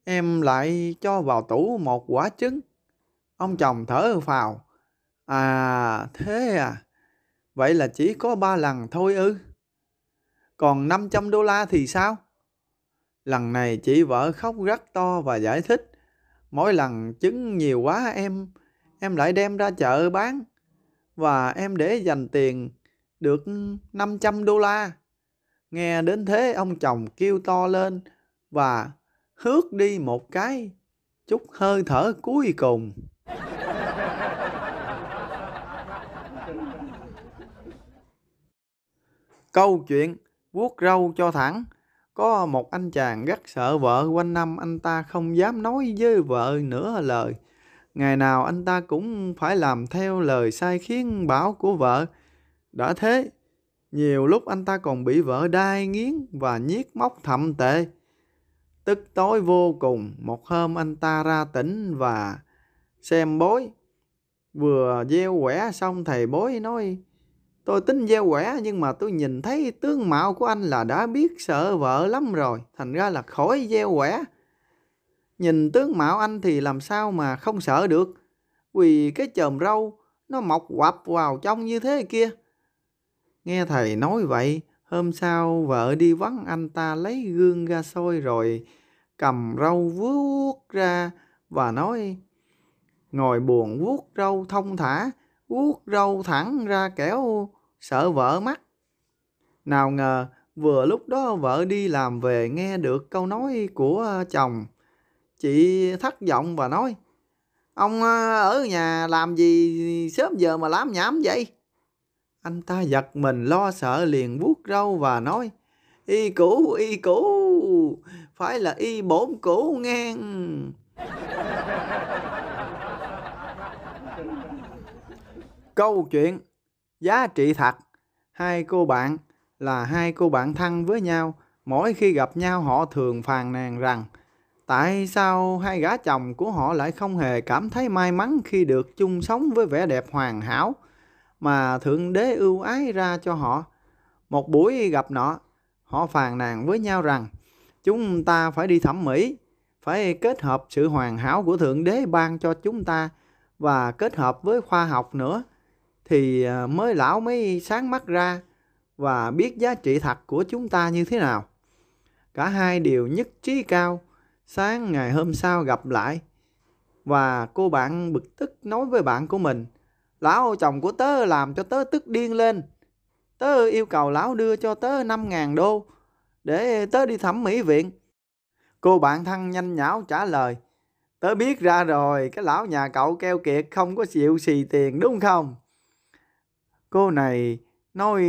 em lại cho vào tủ một quả trứng. Ông chồng thở phào. À, thế à? Vậy là chỉ có ba lần thôi ư? Còn 500 đô la thì sao? Lần này chị vợ khóc rất to và giải thích. Mỗi lần trứng nhiều quá em em lại đem ra chợ bán và em để dành tiền được 500 đô la. Nghe đến thế ông chồng kêu to lên và hước đi một cái chút hơi thở cuối cùng. Câu chuyện vuốt râu cho thẳng có một anh chàng rất sợ vợ quanh năm anh ta không dám nói với vợ nửa lời. Ngày nào anh ta cũng phải làm theo lời sai khiến bảo của vợ. Đã thế, nhiều lúc anh ta còn bị vợ đai nghiến và nhiếc móc thậm tệ. Tức tối vô cùng, một hôm anh ta ra tỉnh và xem bối. Vừa gieo quẻ xong thầy bối nói, Tôi tính gieo quẻ nhưng mà tôi nhìn thấy tướng mạo của anh là đã biết sợ vợ lắm rồi, thành ra là khỏi gieo quẻ. Nhìn tướng mạo anh thì làm sao mà không sợ được, vì cái chòm râu nó mọc quặp vào trong như thế kia. Nghe thầy nói vậy, hôm sau vợ đi vắng anh ta lấy gương ra soi rồi cầm râu vuốt ra và nói ngồi buồn vuốt râu thông thả vuốt râu thẳng ra kéo sợ vợ mắt. Nào ngờ vừa lúc đó vợ đi làm về nghe được câu nói của ờ, chồng. Chị thất vọng và nói, ông ờ, ở nhà làm gì sớm giờ mà lám nhám vậy? Anh ta giật mình lo sợ liền vuốt râu và nói, y cũ, y cũ, phải là y bổn cũ nghe. Câu chuyện giá trị thật hai cô bạn là hai cô bạn thân với nhau mỗi khi gặp nhau họ thường phàn nàn rằng tại sao hai gã chồng của họ lại không hề cảm thấy may mắn khi được chung sống với vẻ đẹp hoàn hảo mà thượng đế ưu ái ra cho họ một buổi gặp nọ họ phàn nàn với nhau rằng chúng ta phải đi thẩm mỹ phải kết hợp sự hoàn hảo của thượng đế ban cho chúng ta và kết hợp với khoa học nữa thì à, mới lão mới sáng mắt ra và biết giá trị thật của chúng ta như thế nào. Cả hai đều nhất trí cao, sáng ngày hôm sau gặp lại và cô bạn bực tức nói với bạn của mình Lão chồng của tớ làm cho tớ tức điên lên. Tớ yêu cầu lão đưa cho tớ 5.000 đô để tớ đi thẩm mỹ viện. Cô bạn thân nhanh nhảo trả lời. Tớ biết ra rồi, cái lão nhà cậu keo kiệt không có chịu xì tiền đúng không? Cô này nói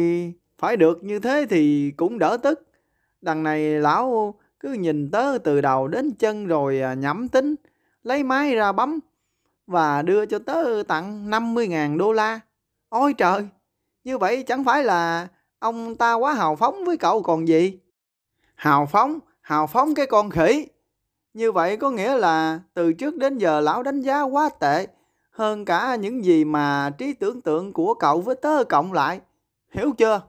phải được như thế thì cũng đỡ tức. Đằng này lão cứ nhìn tớ từ đầu đến chân rồi à, nhắm tính, lấy máy ra bấm và đưa cho tớ tặng 50.000 đô la. Ôi trời, như vậy chẳng phải là ông ta quá hào phóng với cậu còn gì. Hào phóng, hào phóng cái con khỉ. Như vậy có nghĩa là từ trước đến giờ lão đánh giá quá tệ hơn cả những gì mà trí tưởng tượng của cậu với tớ cộng lại. Hiểu chưa?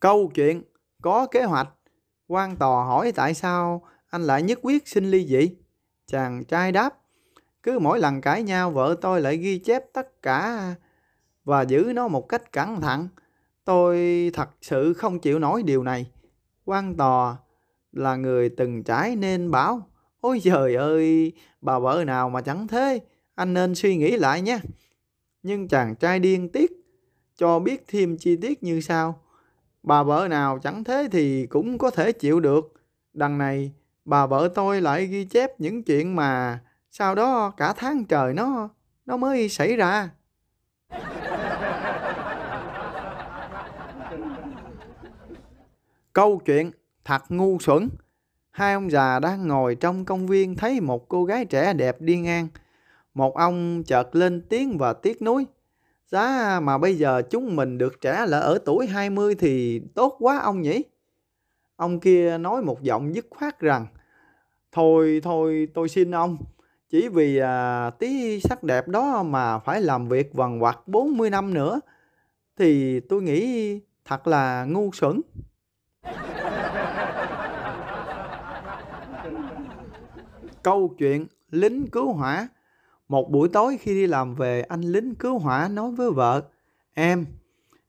Câu chuyện có kế hoạch. quan tòa hỏi tại sao anh lại nhất quyết xin ly dị. Chàng trai đáp, cứ mỗi lần cãi nhau vợ tôi lại ghi chép tất cả và giữ nó một cách cẩn thận. Tôi thật sự không chịu nổi điều này. quan tòa là người từng trái nên bảo Ôi trời ơi, bà vợ nào mà chẳng thế, anh nên suy nghĩ lại nhé. Nhưng chàng trai điên tiết cho biết thêm chi tiết như sau. Bà vợ nào chẳng thế thì cũng có thể chịu được. Đằng này, bà vợ tôi lại ghi chép những chuyện mà sau đó cả tháng trời nó nó mới xảy ra. Câu chuyện Thật ngu xuẩn. Hai ông già đang ngồi trong công viên thấy một cô gái trẻ đẹp đi ngang. Một ông chợt lên tiếng và tiếc nuối. Giá mà bây giờ chúng mình được trẻ là ở tuổi 20 thì tốt quá ông nhỉ? Ông kia nói một giọng dứt khoát rằng Thôi thôi tôi xin ông Chỉ vì à, tí sắc đẹp đó mà phải làm việc vằn vặt 40 năm nữa Thì tôi nghĩ thật là ngu xuẩn Câu chuyện lính cứu hỏa. Một buổi tối khi đi làm về, anh lính cứu hỏa nói với vợ, "Em,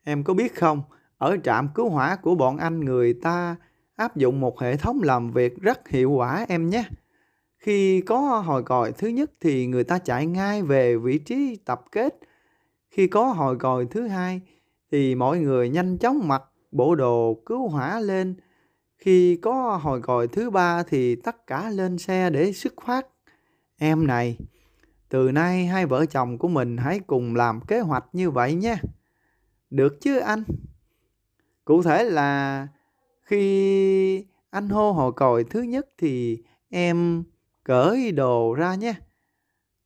em có biết không, ở trạm cứu hỏa của bọn anh người ta áp dụng một hệ thống làm việc rất hiệu quả em nhé." Khi có hồi còi thứ nhất thì người ta chạy ngay về vị trí tập kết. Khi có hồi còi thứ hai thì mọi người nhanh chóng mặc bộ đồ cứu hỏa lên khi có hồi còi thứ ba thì tất cả lên xe để xuất phát Em này, từ nay hai vợ chồng của mình hãy cùng làm kế hoạch như vậy nhé. Được chứ anh? Cụ thể là khi anh hô hồi còi thứ nhất thì em cởi đồ ra nhé.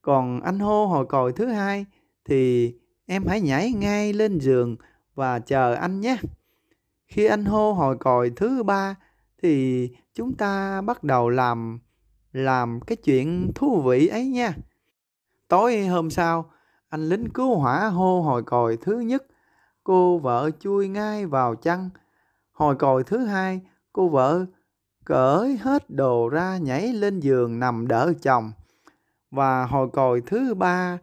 Còn anh hô hồi còi thứ hai thì em hãy nhảy ngay lên giường và chờ anh nhé. Khi anh hô hồi còi thứ ba thì chúng ta bắt đầu làm làm cái chuyện thú vị ấy nha. Tối hôm sau, anh lính cứu hỏa hô hồi còi thứ nhất, cô vợ chui ngay vào chăn. Hồi còi thứ hai, cô vợ cởi hết đồ ra nhảy lên giường nằm đỡ chồng. Và hồi còi thứ ba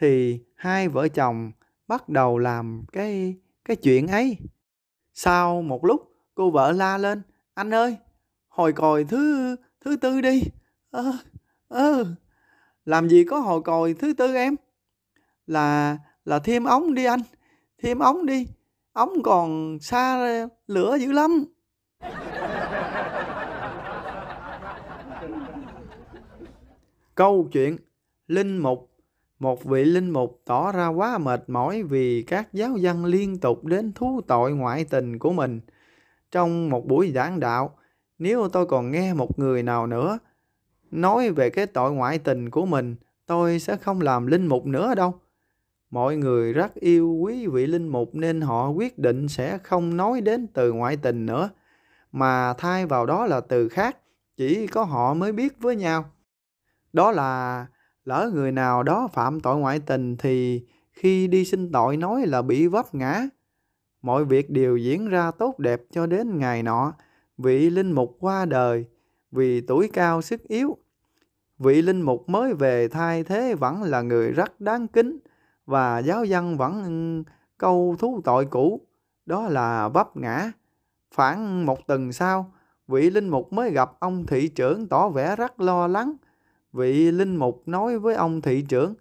thì hai vợ chồng bắt đầu làm cái cái chuyện ấy. Sau một lúc, cô vợ la lên, anh ơi hồi còi thứ thứ tư đi ơ à, ơ à, làm gì có hồi còi thứ tư em là là thêm ống đi anh thêm ống đi ống còn xa lửa dữ lắm câu chuyện linh mục một vị linh mục tỏ ra quá mệt mỏi vì các giáo dân liên tục đến thú tội ngoại tình của mình trong một buổi giảng đạo nếu tôi còn nghe một người nào nữa nói về cái tội ngoại tình của mình tôi sẽ không làm linh mục nữa đâu mọi người rất yêu quý vị linh mục nên họ quyết định sẽ không nói đến từ ngoại tình nữa mà thay vào đó là từ khác chỉ có họ mới biết với nhau đó là lỡ người nào đó phạm tội ngoại tình thì khi đi xin tội nói là bị vấp ngã mọi việc đều diễn ra tốt đẹp cho đến ngày nọ vị linh mục qua đời vì tuổi cao sức yếu vị linh mục mới về thay thế vẫn là người rất đáng kính và giáo dân vẫn câu thú tội cũ đó là vấp ngã khoảng một tuần sau vị linh mục mới gặp ông thị trưởng tỏ vẻ rất lo lắng vị linh mục nói với ông thị trưởng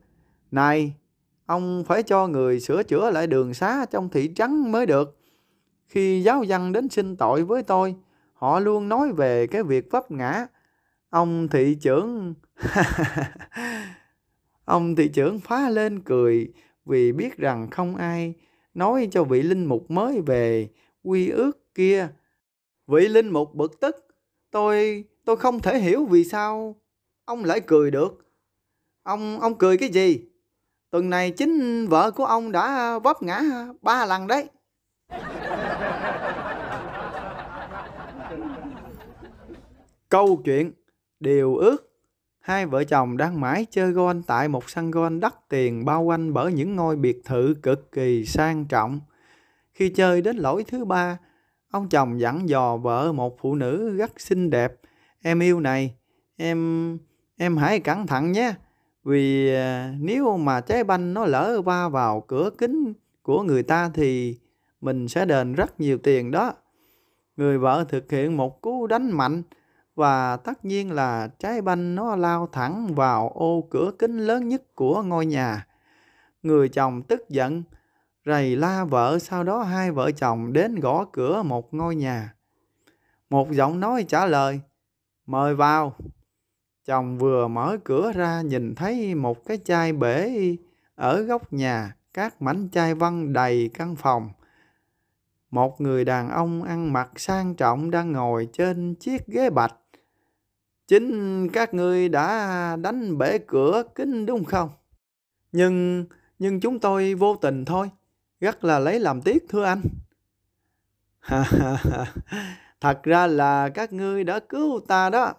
này ông phải cho người sửa chữa lại đường xá trong thị trấn mới được. Khi giáo dân đến xin tội với tôi, họ luôn nói về cái việc vấp ngã. Ông thị trưởng... ông thị trưởng phá lên cười vì biết rằng không ai nói cho vị linh mục mới về quy ước kia. Vị linh mục bực tức, tôi tôi không thể hiểu vì sao ông lại cười được. Ông ông cười cái gì? tuần này chính vợ của ông đã vấp ngã ba lần đấy câu chuyện điều ước hai vợ chồng đang mãi chơi gôn tại một sân gôn đắt tiền bao quanh bởi những ngôi biệt thự cực kỳ sang trọng khi chơi đến lỗi thứ ba ông chồng dặn dò vợ một phụ nữ rất xinh đẹp em yêu này em em hãy cẩn thận nhé vì à, nếu mà trái banh nó lỡ va vào cửa kính của người ta thì mình sẽ đền rất nhiều tiền đó. Người vợ thực hiện một cú đánh mạnh và tất nhiên là trái banh nó lao thẳng vào ô cửa kính lớn nhất của ngôi nhà. Người chồng tức giận, rầy la vợ sau đó hai vợ chồng đến gõ cửa một ngôi nhà. Một giọng nói trả lời, mời vào. Chồng vừa mở cửa ra nhìn thấy một cái chai bể ở góc nhà, các mảnh chai văng đầy căn phòng. Một người đàn ông ăn mặc sang trọng đang ngồi trên chiếc ghế bạch. Chính các ngươi đã đánh bể cửa kính đúng không? Nhưng nhưng chúng tôi vô tình thôi, rất là lấy làm tiếc thưa anh. Thật ra là các ngươi đã cứu ta đó.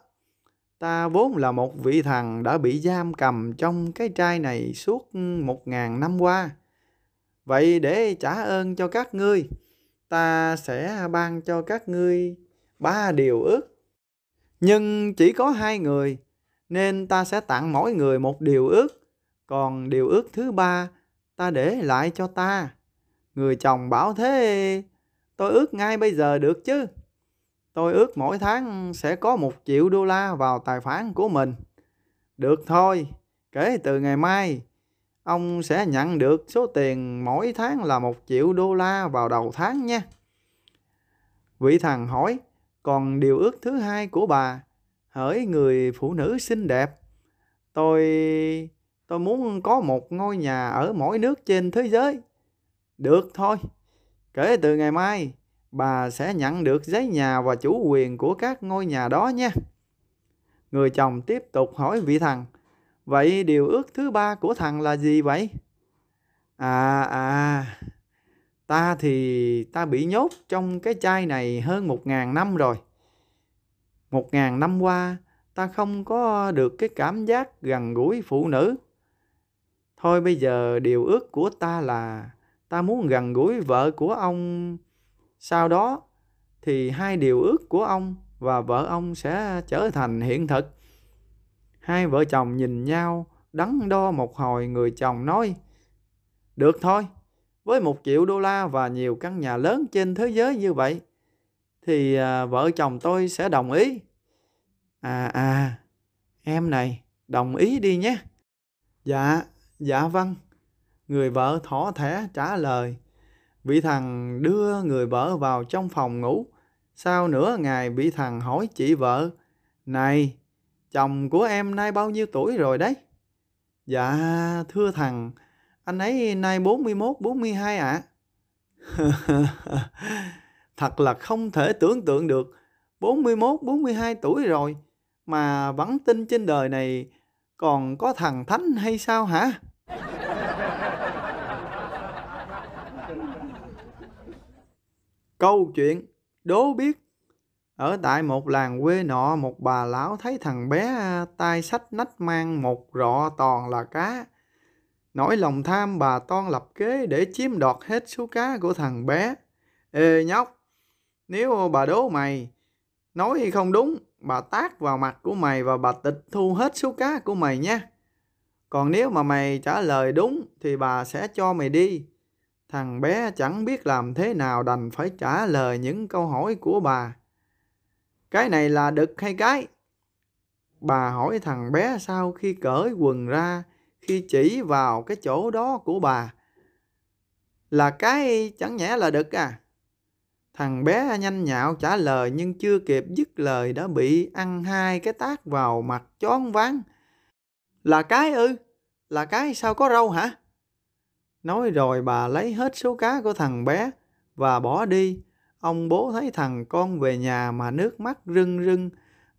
Ta vốn là một vị thần đã bị giam cầm trong cái trai này suốt ừ, một ngàn năm qua. Vậy để trả ơn cho các ngươi, ta sẽ ban cho các ngươi ba điều ước. Nhưng chỉ có hai người, nên ta sẽ tặng mỗi người một điều ước. Còn điều ước thứ ba, ta để lại cho ta. Người chồng bảo thế, tôi ước ngay bây giờ được chứ. Tôi ước mỗi tháng sẽ có một triệu đô la vào tài khoản của mình. Được thôi, kể từ ngày mai, ông sẽ nhận được số tiền mỗi tháng là một triệu đô la vào đầu tháng nha. Vị thần hỏi, còn điều ước thứ hai của bà, hỡi người phụ nữ xinh đẹp, tôi tôi muốn có một ngôi nhà ở mỗi nước trên thế giới. Được thôi, kể từ ngày mai, bà sẽ nhận được giấy nhà và chủ quyền của các ngôi nhà đó nhé. Người chồng tiếp tục hỏi vị thần, vậy điều ước thứ ba của thằng là gì vậy? À à, ta thì ta bị nhốt trong cái chai này hơn một ngàn năm rồi. Một ngàn năm qua, ta không có được cái cảm giác gần gũi phụ nữ. Thôi bây giờ điều ước của ta là ta muốn gần gũi vợ của ông sau đó thì hai điều ước của ông và vợ ông sẽ trở thành hiện thực. Hai vợ chồng nhìn nhau đắn đo một hồi người chồng nói Được thôi, với một triệu đô la và nhiều căn nhà lớn trên thế giới như vậy thì à, vợ chồng tôi sẽ đồng ý. À à, em này, đồng ý đi nhé. Dạ, dạ vâng. Người vợ thỏ thẻ trả lời. Vị thần đưa người vợ vào trong phòng ngủ. Sau nửa ngày vị thần hỏi chị vợ, Này, chồng của em nay bao nhiêu tuổi rồi đấy? Dạ, thưa thằng, anh ấy nay 41, 42 ạ. À. Thật là không thể tưởng tượng được, 41, 42 tuổi rồi, mà vẫn tin trên đời này còn có thằng thánh hay sao hả? Câu chuyện đố biết ở tại một làng quê nọ một bà lão thấy thằng bé à, tay sách nách mang một rọ toàn là cá nỗi lòng tham bà toan lập kế để chiếm đoạt hết số cá của thằng bé ê nhóc nếu bà đố mày nói không đúng bà tát vào mặt của mày và bà tịch thu hết số cá của mày nhé còn nếu mà mày trả lời đúng thì bà sẽ cho mày đi Thằng bé chẳng biết làm thế nào đành phải trả lời những câu hỏi của bà. Cái này là đực hay cái? Bà hỏi thằng bé sau khi cởi quần ra, khi chỉ vào cái chỗ đó của bà. Là cái chẳng nhẽ là đực à? Thằng bé nhanh nhạo trả lời nhưng chưa kịp dứt lời đã bị ăn hai cái tác vào mặt chón váng. Là cái ư? Là cái sao có râu hả? Nói rồi bà lấy hết số cá của thằng bé và bỏ đi. Ông bố thấy thằng con về nhà mà nước mắt rưng rưng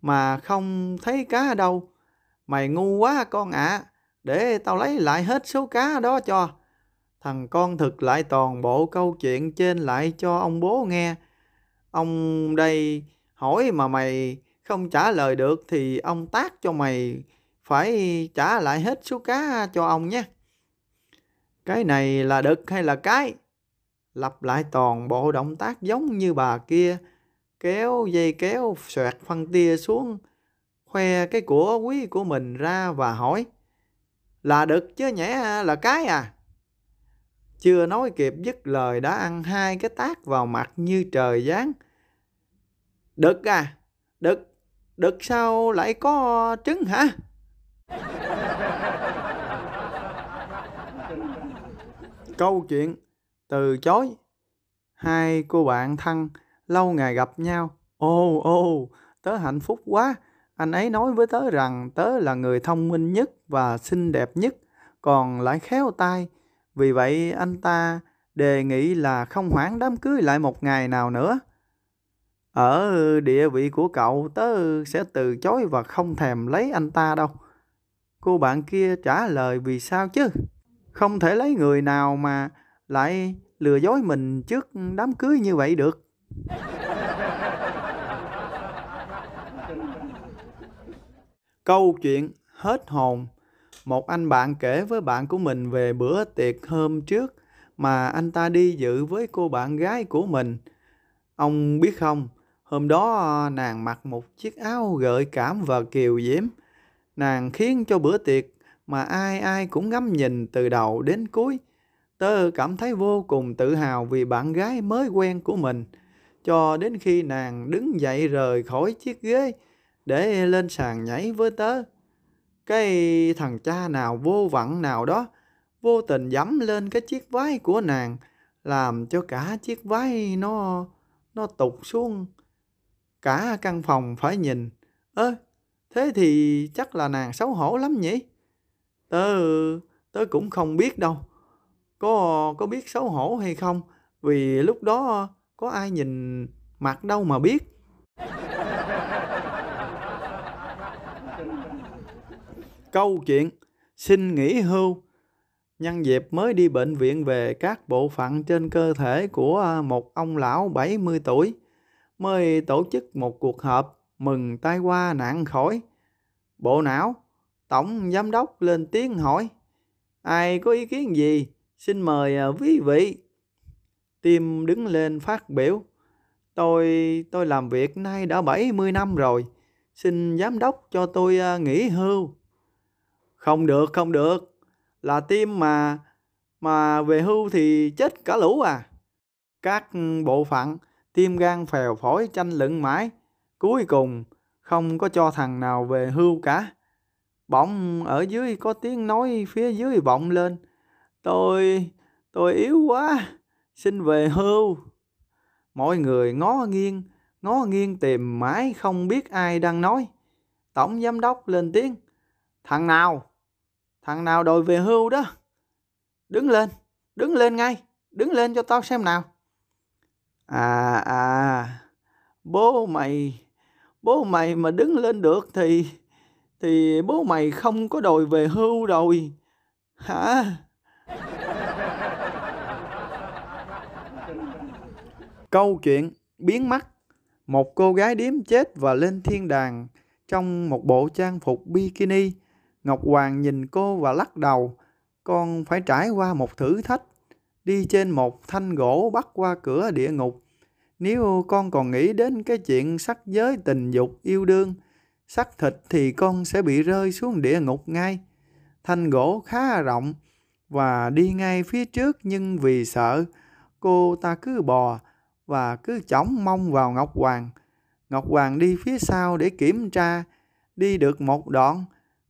mà không thấy cá đâu. Mày ngu quá con ạ, à, để tao lấy lại hết số cá đó cho. Thằng con thực lại toàn bộ câu chuyện trên lại cho ông bố nghe. Ông đây hỏi mà mày không trả lời được thì ông tác cho mày phải trả lại hết số cá cho ông nhé. Cái này là đực hay là cái? Lặp lại toàn bộ động tác giống như bà kia, kéo dây kéo xoẹt phân tia xuống, khoe cái của quý của mình ra và hỏi. Là đực chứ nhẽ là cái à? Chưa nói kịp dứt lời đã ăn hai cái tác vào mặt như trời giáng. Đực à? Đực? Đực sao lại có trứng hả? Câu chuyện từ chối Hai cô bạn thân lâu ngày gặp nhau. Ô ô, tớ hạnh phúc quá. Anh ấy nói với tớ rằng tớ là người thông minh nhất và xinh đẹp nhất, còn lại khéo tay. Vì vậy anh ta đề nghị là không hoãn đám cưới lại một ngày nào nữa. Ở địa vị của cậu, tớ sẽ từ chối và không thèm lấy anh ta đâu. Cô bạn kia trả lời vì sao chứ? không thể lấy người nào mà lại lừa dối mình trước đám cưới như vậy được câu chuyện hết hồn một anh bạn kể với bạn của mình về bữa tiệc hôm trước mà anh ta đi dự với cô bạn gái của mình ông biết không hôm đó ờ, nàng mặc một chiếc áo gợi cảm và kiều diễm nàng khiến cho bữa tiệc mà ai ai cũng ngắm nhìn từ đầu đến cuối. Tớ cảm thấy vô cùng tự hào vì bạn gái mới quen của mình, cho đến khi nàng đứng dậy rời khỏi chiếc ghế để lên sàn nhảy với tớ. Cái thằng cha nào vô vặn nào đó vô tình dẫm lên cái chiếc váy của nàng làm cho cả chiếc váy nó nó tụt xuống. Cả căn phòng phải nhìn. Ơ, thế thì chắc là nàng xấu hổ lắm nhỉ? tớ tớ cũng không biết đâu có có biết xấu hổ hay không vì lúc đó có ai nhìn mặt đâu mà biết câu chuyện xin nghỉ hưu nhân dịp mới đi bệnh viện về các bộ phận trên cơ thể của một ông lão 70 tuổi mới tổ chức một cuộc họp mừng tai qua nạn khỏi bộ não Tổng Giám đốc lên tiếng hỏi. Ai có ý kiến gì? Xin mời à, quý vị. Tim đứng lên phát biểu. Tôi tôi làm việc nay đã 70 năm rồi. Xin giám đốc cho tôi à, nghỉ hưu. Không được, không được. Là tim mà mà về hưu thì chết cả lũ à. Các bộ phận tim gan phèo phổi tranh luận mãi. Cuối cùng không có cho thằng nào về hưu cả. Bỗng ở dưới có tiếng nói phía dưới vọng lên. Tôi, tôi yếu quá, xin về hưu. Mọi người ngó nghiêng, ngó nghiêng tìm mãi không biết ai đang nói. Tổng giám đốc lên tiếng. Thằng nào? Thằng nào đòi về hưu đó? Đứng lên, đứng lên ngay, đứng lên cho tao xem nào. À à, bố mày, bố mày mà đứng lên được thì thì bố mày không có đòi về hưu rồi. Hả? Câu chuyện biến mất. Một cô gái điếm chết và lên thiên đàng trong một bộ trang phục bikini. Ngọc Hoàng nhìn cô và lắc đầu. Con phải trải qua một thử thách. Đi trên một thanh gỗ bắt qua cửa địa ngục. Nếu con còn nghĩ đến cái chuyện sắc giới tình dục yêu đương, Sắc thịt thì con sẽ bị rơi xuống địa ngục ngay. Thanh gỗ khá rộng và đi ngay phía trước nhưng vì sợ, cô ta cứ bò và cứ chóng mông vào Ngọc Hoàng. Ngọc Hoàng đi phía sau để kiểm tra, đi được một đoạn,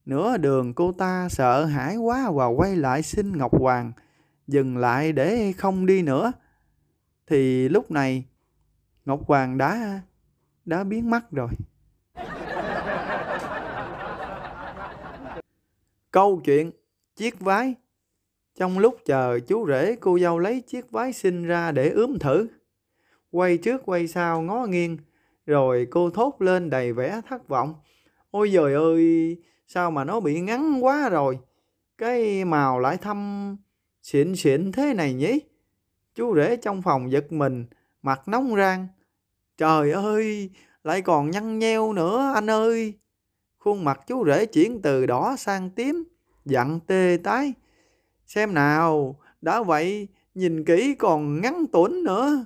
nửa đường cô ta sợ hãi quá và quay lại xin Ngọc Hoàng dừng lại để không đi nữa. Thì lúc này Ngọc Hoàng đã đã biến mất rồi. Câu chuyện chiếc váy Trong lúc chờ chú rể cô dâu lấy chiếc váy sinh ra để ướm thử Quay trước quay sau ngó nghiêng Rồi cô thốt lên đầy vẻ thất vọng Ôi giời ơi sao mà nó bị ngắn quá rồi Cái màu lại thâm xịn xịn thế này nhỉ Chú rể trong phòng giật mình mặt nóng rang Trời ơi lại còn nhăn nheo nữa anh ơi Khuôn mặt chú rể chuyển từ đỏ sang tím, dặn tê tái. Xem nào, đã vậy nhìn kỹ còn ngắn tổn nữa.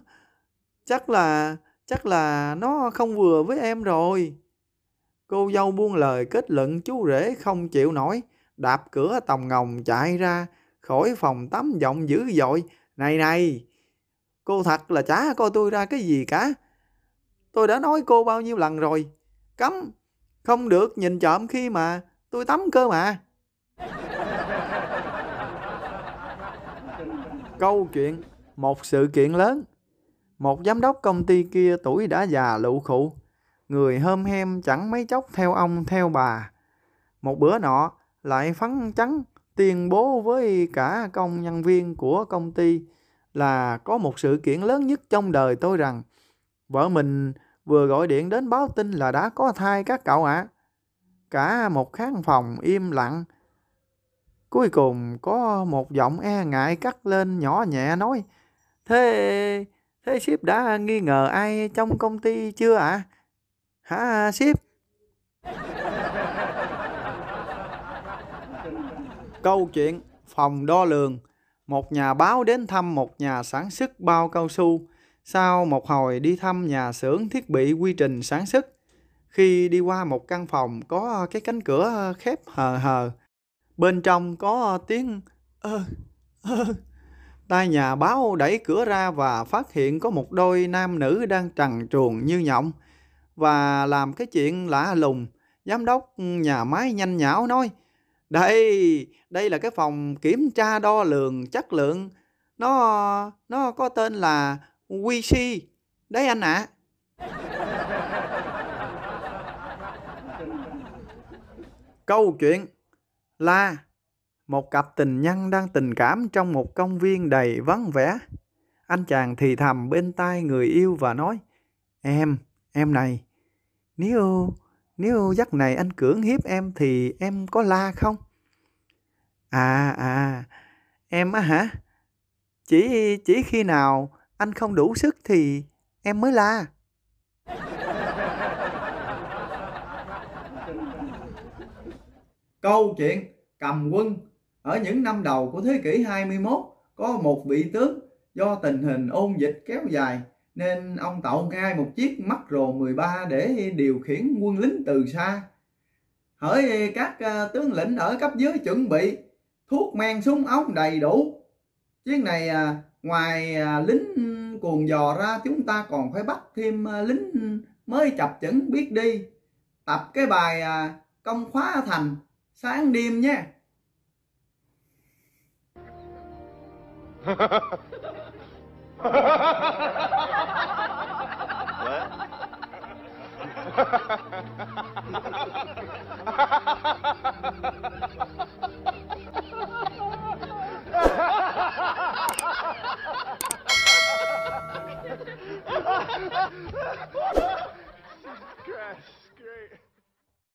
Chắc là, chắc là nó không vừa với em rồi. Cô dâu buông lời kết luận chú rể không chịu nổi, đạp cửa tòng ngồng chạy ra khỏi phòng tắm giọng dữ dội. Này này, cô thật là chả coi tôi ra cái gì cả. Tôi đã nói cô bao nhiêu lần rồi, cấm không được nhìn trộm khi mà tôi tắm cơ mà. Câu chuyện một sự kiện lớn. Một giám đốc công ty kia tuổi đã già lụ khụ, người hôm hem chẳng mấy chốc theo ông theo bà. Một bữa nọ lại phấn trắng tuyên bố với cả công nhân viên của công ty là có một sự kiện lớn nhất trong đời tôi rằng vợ mình vừa gọi điện đến báo tin là đã có thai các cậu ạ. À. Cả một khán phòng im lặng. Cuối cùng có một giọng e ngại cắt lên nhỏ nhẹ nói Thế... thế ship đã nghi ngờ ai trong công ty chưa ạ? À? Hả ship? Câu chuyện phòng đo lường Một nhà báo đến thăm một nhà sản xuất bao cao su sau một hồi đi thăm nhà xưởng thiết bị quy trình sản xuất, khi đi qua một căn phòng có ờ, cái cánh cửa ờ, khép hờ hờ, bên trong có ờ, tiếng ơ ơ. Tai nhà báo đẩy cửa ra và phát hiện có một đôi nam nữ đang trần truồng như nhộng và làm cái chuyện lạ lùng. Giám đốc nhà máy nhanh nhảo nói, đây, đây là cái phòng kiểm tra đo lường chất lượng. Nó nó có tên là Quy si đấy anh ạ. Câu chuyện là một cặp tình nhân đang tình cảm trong một công viên đầy vắng vẻ. Anh chàng thì thầm bên tai người yêu và nói: "Em, em này, nếu nếu giấc này anh cưỡng hiếp em thì em có la không?" "À à, em á hả? Chỉ chỉ khi nào anh không đủ sức thì em mới la Câu chuyện cầm quân ở những năm đầu của thế kỷ 21 có một vị tướng do tình hình ôn dịch kéo dài nên ông tạo ngay một chiếc mắt rồ 13 để điều khiển quân lính từ xa. Hỡi các ờ, tướng lĩnh ở cấp dưới chuẩn bị thuốc men súng ống đầy đủ. Chiến này ờ, ngoài à, lính cuồng dò ra chúng ta còn phải bắt thêm à, lính mới chập chững biết đi tập cái bài à, công khóa thành sáng đêm nhé What? Dạ.